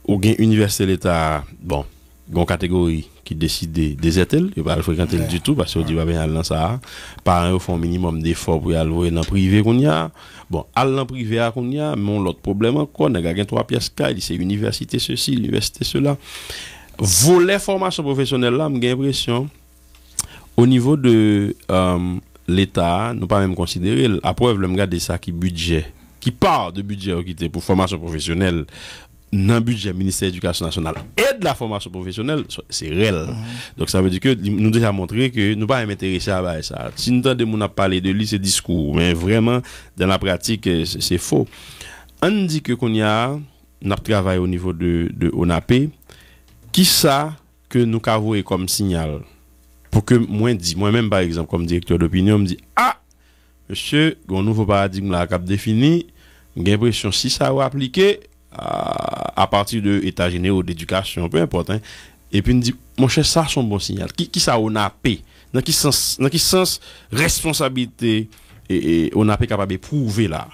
ou bien université l'État, bon, une catégorie qui décide ne et pas le fréquenter du tout, parce qu'on ouais. dit, bah, ben, dans ça, parents fait un minimum d'efforts pour aller dans le privé qu'on a. Bon, aller dans le privé qu'on y a, mon l'autre problème encore, on a trois pièces c'est université ceci, université cela. Volet formation professionnelle là, j'ai l'impression, au niveau de euh, l'État, nous pas même considérer, à preuve, le regarder ça qui budget qui part de budget qui était pour formation professionnelle le budget ministère l'éducation nationale et de la formation professionnelle, c'est réel. Mm-hmm. Donc ça veut dire que nous déjà montré que nous pas intéressés à ça. Si nous avons parlé de ce discours, mais vraiment dans la pratique euh, c'est faux. On dit que qu'on y a travail travaillé au niveau de de ONAP qui ça que nous avons comme signal pour que moi dit moi-même par exemple comme directeur d'opinion me dit ah monsieur, un nouveau paradigme là cap défini, j'ai l'impression si ça va appliquer a pati de etajenè ou d'edukasyon, peu importe, epi nou di, moun chè sa son bon sinyal, ki sa ona apè, nan ki sens responsabilite ona apè kapabè pou ouve la.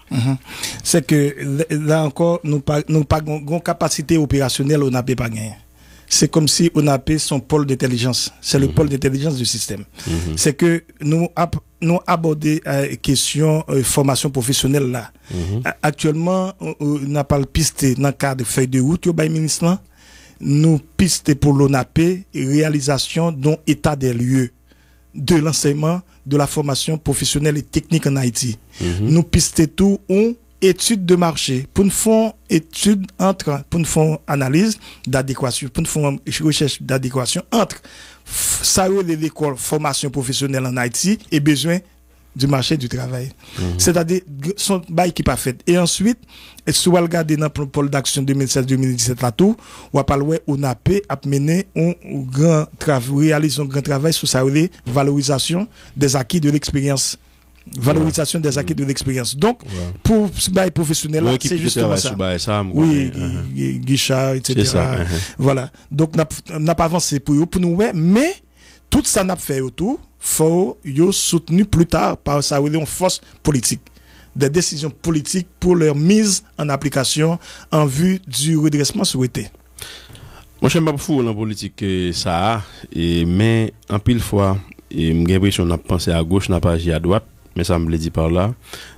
Se ke, nan ankon, nou pa gong kapasite operasyonel ona apè pa genye. c'est comme si on appelait son pôle d'intelligence. C'est le mhm. pôle d'intelligence du système. Mhm. C'est que nous, nous aborder euh, la question euh, formation professionnelle là. Mhm. Actuellement, on n'a pas le pisté dans le cadre de feuille de route au ministre. Hein. Nous piste pour l'ONAP réalisation d'un état des lieux de l'enseignement, de la formation professionnelle et technique en Haïti. Nous pisté tout où étude de marché, pour nous faire étude entre, pour une analyse d'adéquation, pour nous faire recherche d'adéquation entre ça les l'école formation professionnelle en Haïti et besoin du marché du travail. Mhm. C'est-à-dire, son bail qui n'est pas fait. Et ensuite, si vous regardez dans le pôle d'action 2016-2017 là tout, on va on a mené un grand travail, réaliser un grand travail sur sa valorisation des acquis de l'expérience valorisation des acquis de l'expérience. Donc, pour ce bail professionnel, c'est justement ça. oui, Guichard, etc. Voilà. Donc, n'a pas avancé pour nous, pour nous, mais tout ça n'a pas fait autour, faut soutenu plus tard par sa force politique des décisions politiques pour leur mise en application en vue du redressement souhaité. Moi, je ne pas fou la politique euh, ça, et, mais en pile fois, j'ai l'impression qu'on a pensé à gauche, n'a pas agi à droite mais ça me l'a dit par là.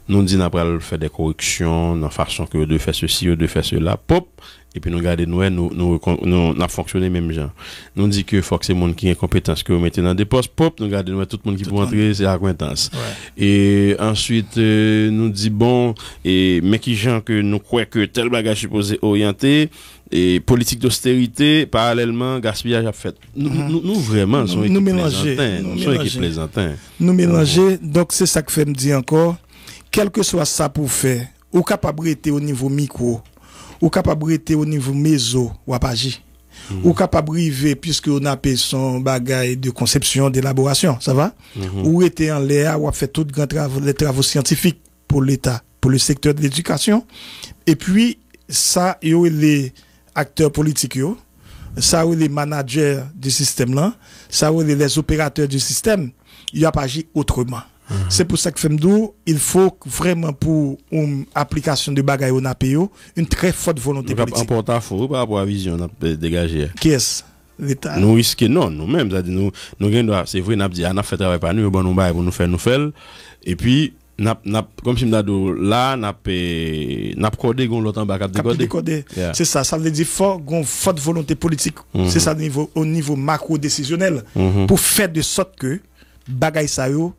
Nous disons après faire des corrections, la façon que de faire ceci, de faire cela, pop, et puis nous gardons, nous, nous, nous, nous, fonctionné même gens. Nous dit que faut que c'est monde qui a compétence que vous mettez dans des postes, pop, nous gardons nous, tout le monde qui peut entrer, c'est acquaintance. Ouais. Et ensuite, euh, nous dit bon, et, mais qui gens que nous croyons que tel bagage supposé orienté, et politique d'austérité parallèlement gaspillage à fait mhm. nous, vraiment nous, nous mélanger nous, mélanger. Mhm. donc c'est ça que fait me encore quel que soit ça pour faire ou capable au niveau micro ou capable au niveau méso ou apagi mm ou puisque on a son bagage de conception d'élaboration ça va mhm. ou était en l'air ou a fait tout les travaux scientifiques pour l'état pour le secteur de l'éducation et puis ça il les acteurs politiques, ça ou les managers du système là, ça ou les opérateurs du système, ils a pas agi autrement. Mhm. C'est pour ça que Femdou, il faut vraiment pour une application de bagaille au une très forte volonté politique. Un pour pour par rapport à la vision dégagée. Qui est-ce L'État. Nous risquons, non, nous-mêmes, nous, nous, c'est vrai, nous avons ah, on fait travail par nous, bon, nous, pour nous faire, nous faire, et puis, comme si là, nap eh, codé, gon l'autre en décodé. C'est ça, ça veut dire fort, gon forte volonté politique. Mhm. C'est ça niveau, au niveau macro-décisionnel. Mhm. Pour faire de sorte que, les ça yo,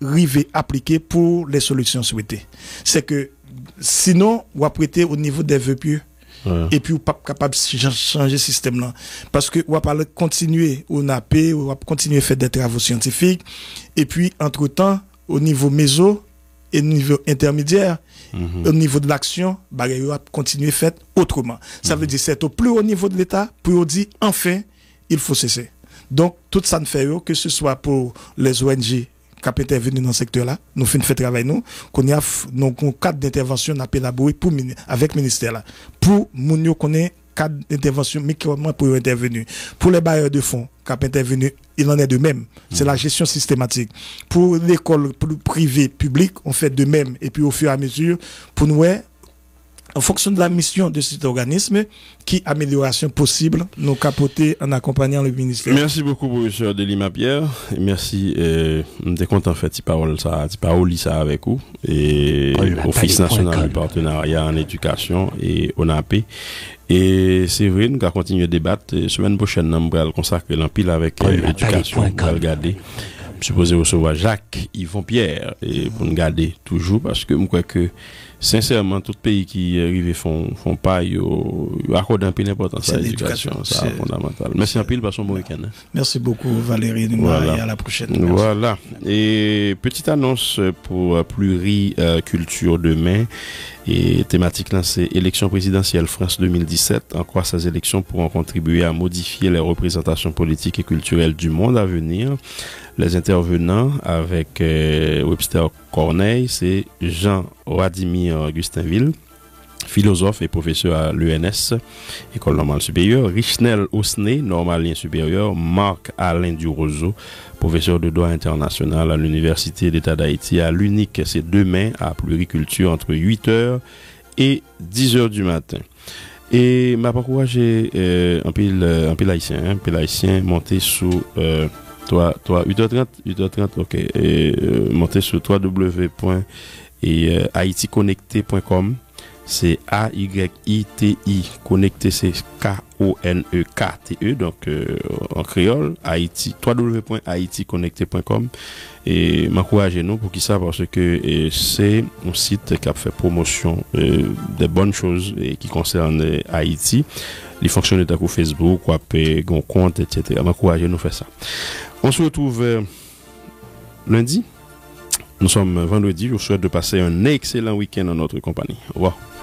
rive appliquer pour les solutions souhaitées. C'est que, sinon, ou prêter au niveau des vœux pieux. Et puis, pas capable de changer le système là. Parce que, ou va continuer au ou va continuer à faire des travaux scientifiques. Et puis, entre temps, au niveau méso, et niveau intermédiaire, mhm. au niveau de l'action, il va continuer fait autrement. Ça veut mhm. dire c'est au plus haut niveau de l'État pour dire enfin, il faut cesser. Donc tout ça ne fait que ce soit pour les ONG qui ont intervenu dans ce secteur-là, nous faisons fait travail nous, qu'on a nos cadre d'intervention pour avec le ministère là pour nous connaître cadre d'intervention, mais qui pour intervenir. Pour les bailleurs de fonds qui ont intervenu, il en est de même. C'est la gestion systématique. Pour l'école privée, publique, on fait de même. Et puis au fur et à mesure, pour nous, en fonction de la mission de cet organisme, qui amélioration possible nous capoter en accompagnant le ministère. Merci beaucoup, professeur Delima Pierre. merci, Je euh, suis content de faire cette parole ça, avec vous. Et oh, Office national du partenariat en éducation et ONAP. Et c'est vrai, nous allons continuer à débattre. Semaine prochaine, nous allons consacrer l'empile avec oh, l'éducation. Euh, nous allons regarder supposé recevoir Jacques Yvon Pierre et pour nous garder toujours parce que je crois que sincèrement, tout pays qui arrive font, font pas, ils accordent un peu d'importance à l'éducation. C'est fondamental. Merci un hein. Merci beaucoup, Valérie et à la prochaine. Voilà. Et petite annonce pour euh, Culture demain. Et thématique là, c'est élection présidentielle France 2017. En quoi ces élections pourront contribuer à modifier les représentations politiques et culturelles du monde à venir? Les intervenants avec euh, Webster Corneille, c'est Jean Radimir Augustinville, philosophe et professeur à l'ENS, École normale supérieure, Richnel Osné, normalien supérieur, Marc Alain Durozo, professeur de droit international à l'Université d'État d'Haïti, à l'UNIC, c'est demain à pluriculture entre 8h et 10h du matin. Et m'a encouragé euh, un euh, pile haïtien, un hein, pile monté sous... Euh, toi, 8h30, 8h30, ok. euh, montez sur www.haïticonnecté.com. Euh, c'est A-Y-I-T-I. Connecté, c'est K-O-N-E-K-T-E. E, donc, euh, en créole, Haïti, www.haïticonnecté.com. Et m'encouragez nous pour qui ça, parce que c'est un site qui a fait promotion euh, des bonnes choses et qui concernent Haïti. Les fonctionnaires pour Facebook, quoi, un compte, etc. M'encouragez nous faire ça. On se retrouve euh, lundi. Nous sommes vendredi. Je vous souhaite de passer un excellent week-end en notre compagnie. Au revoir.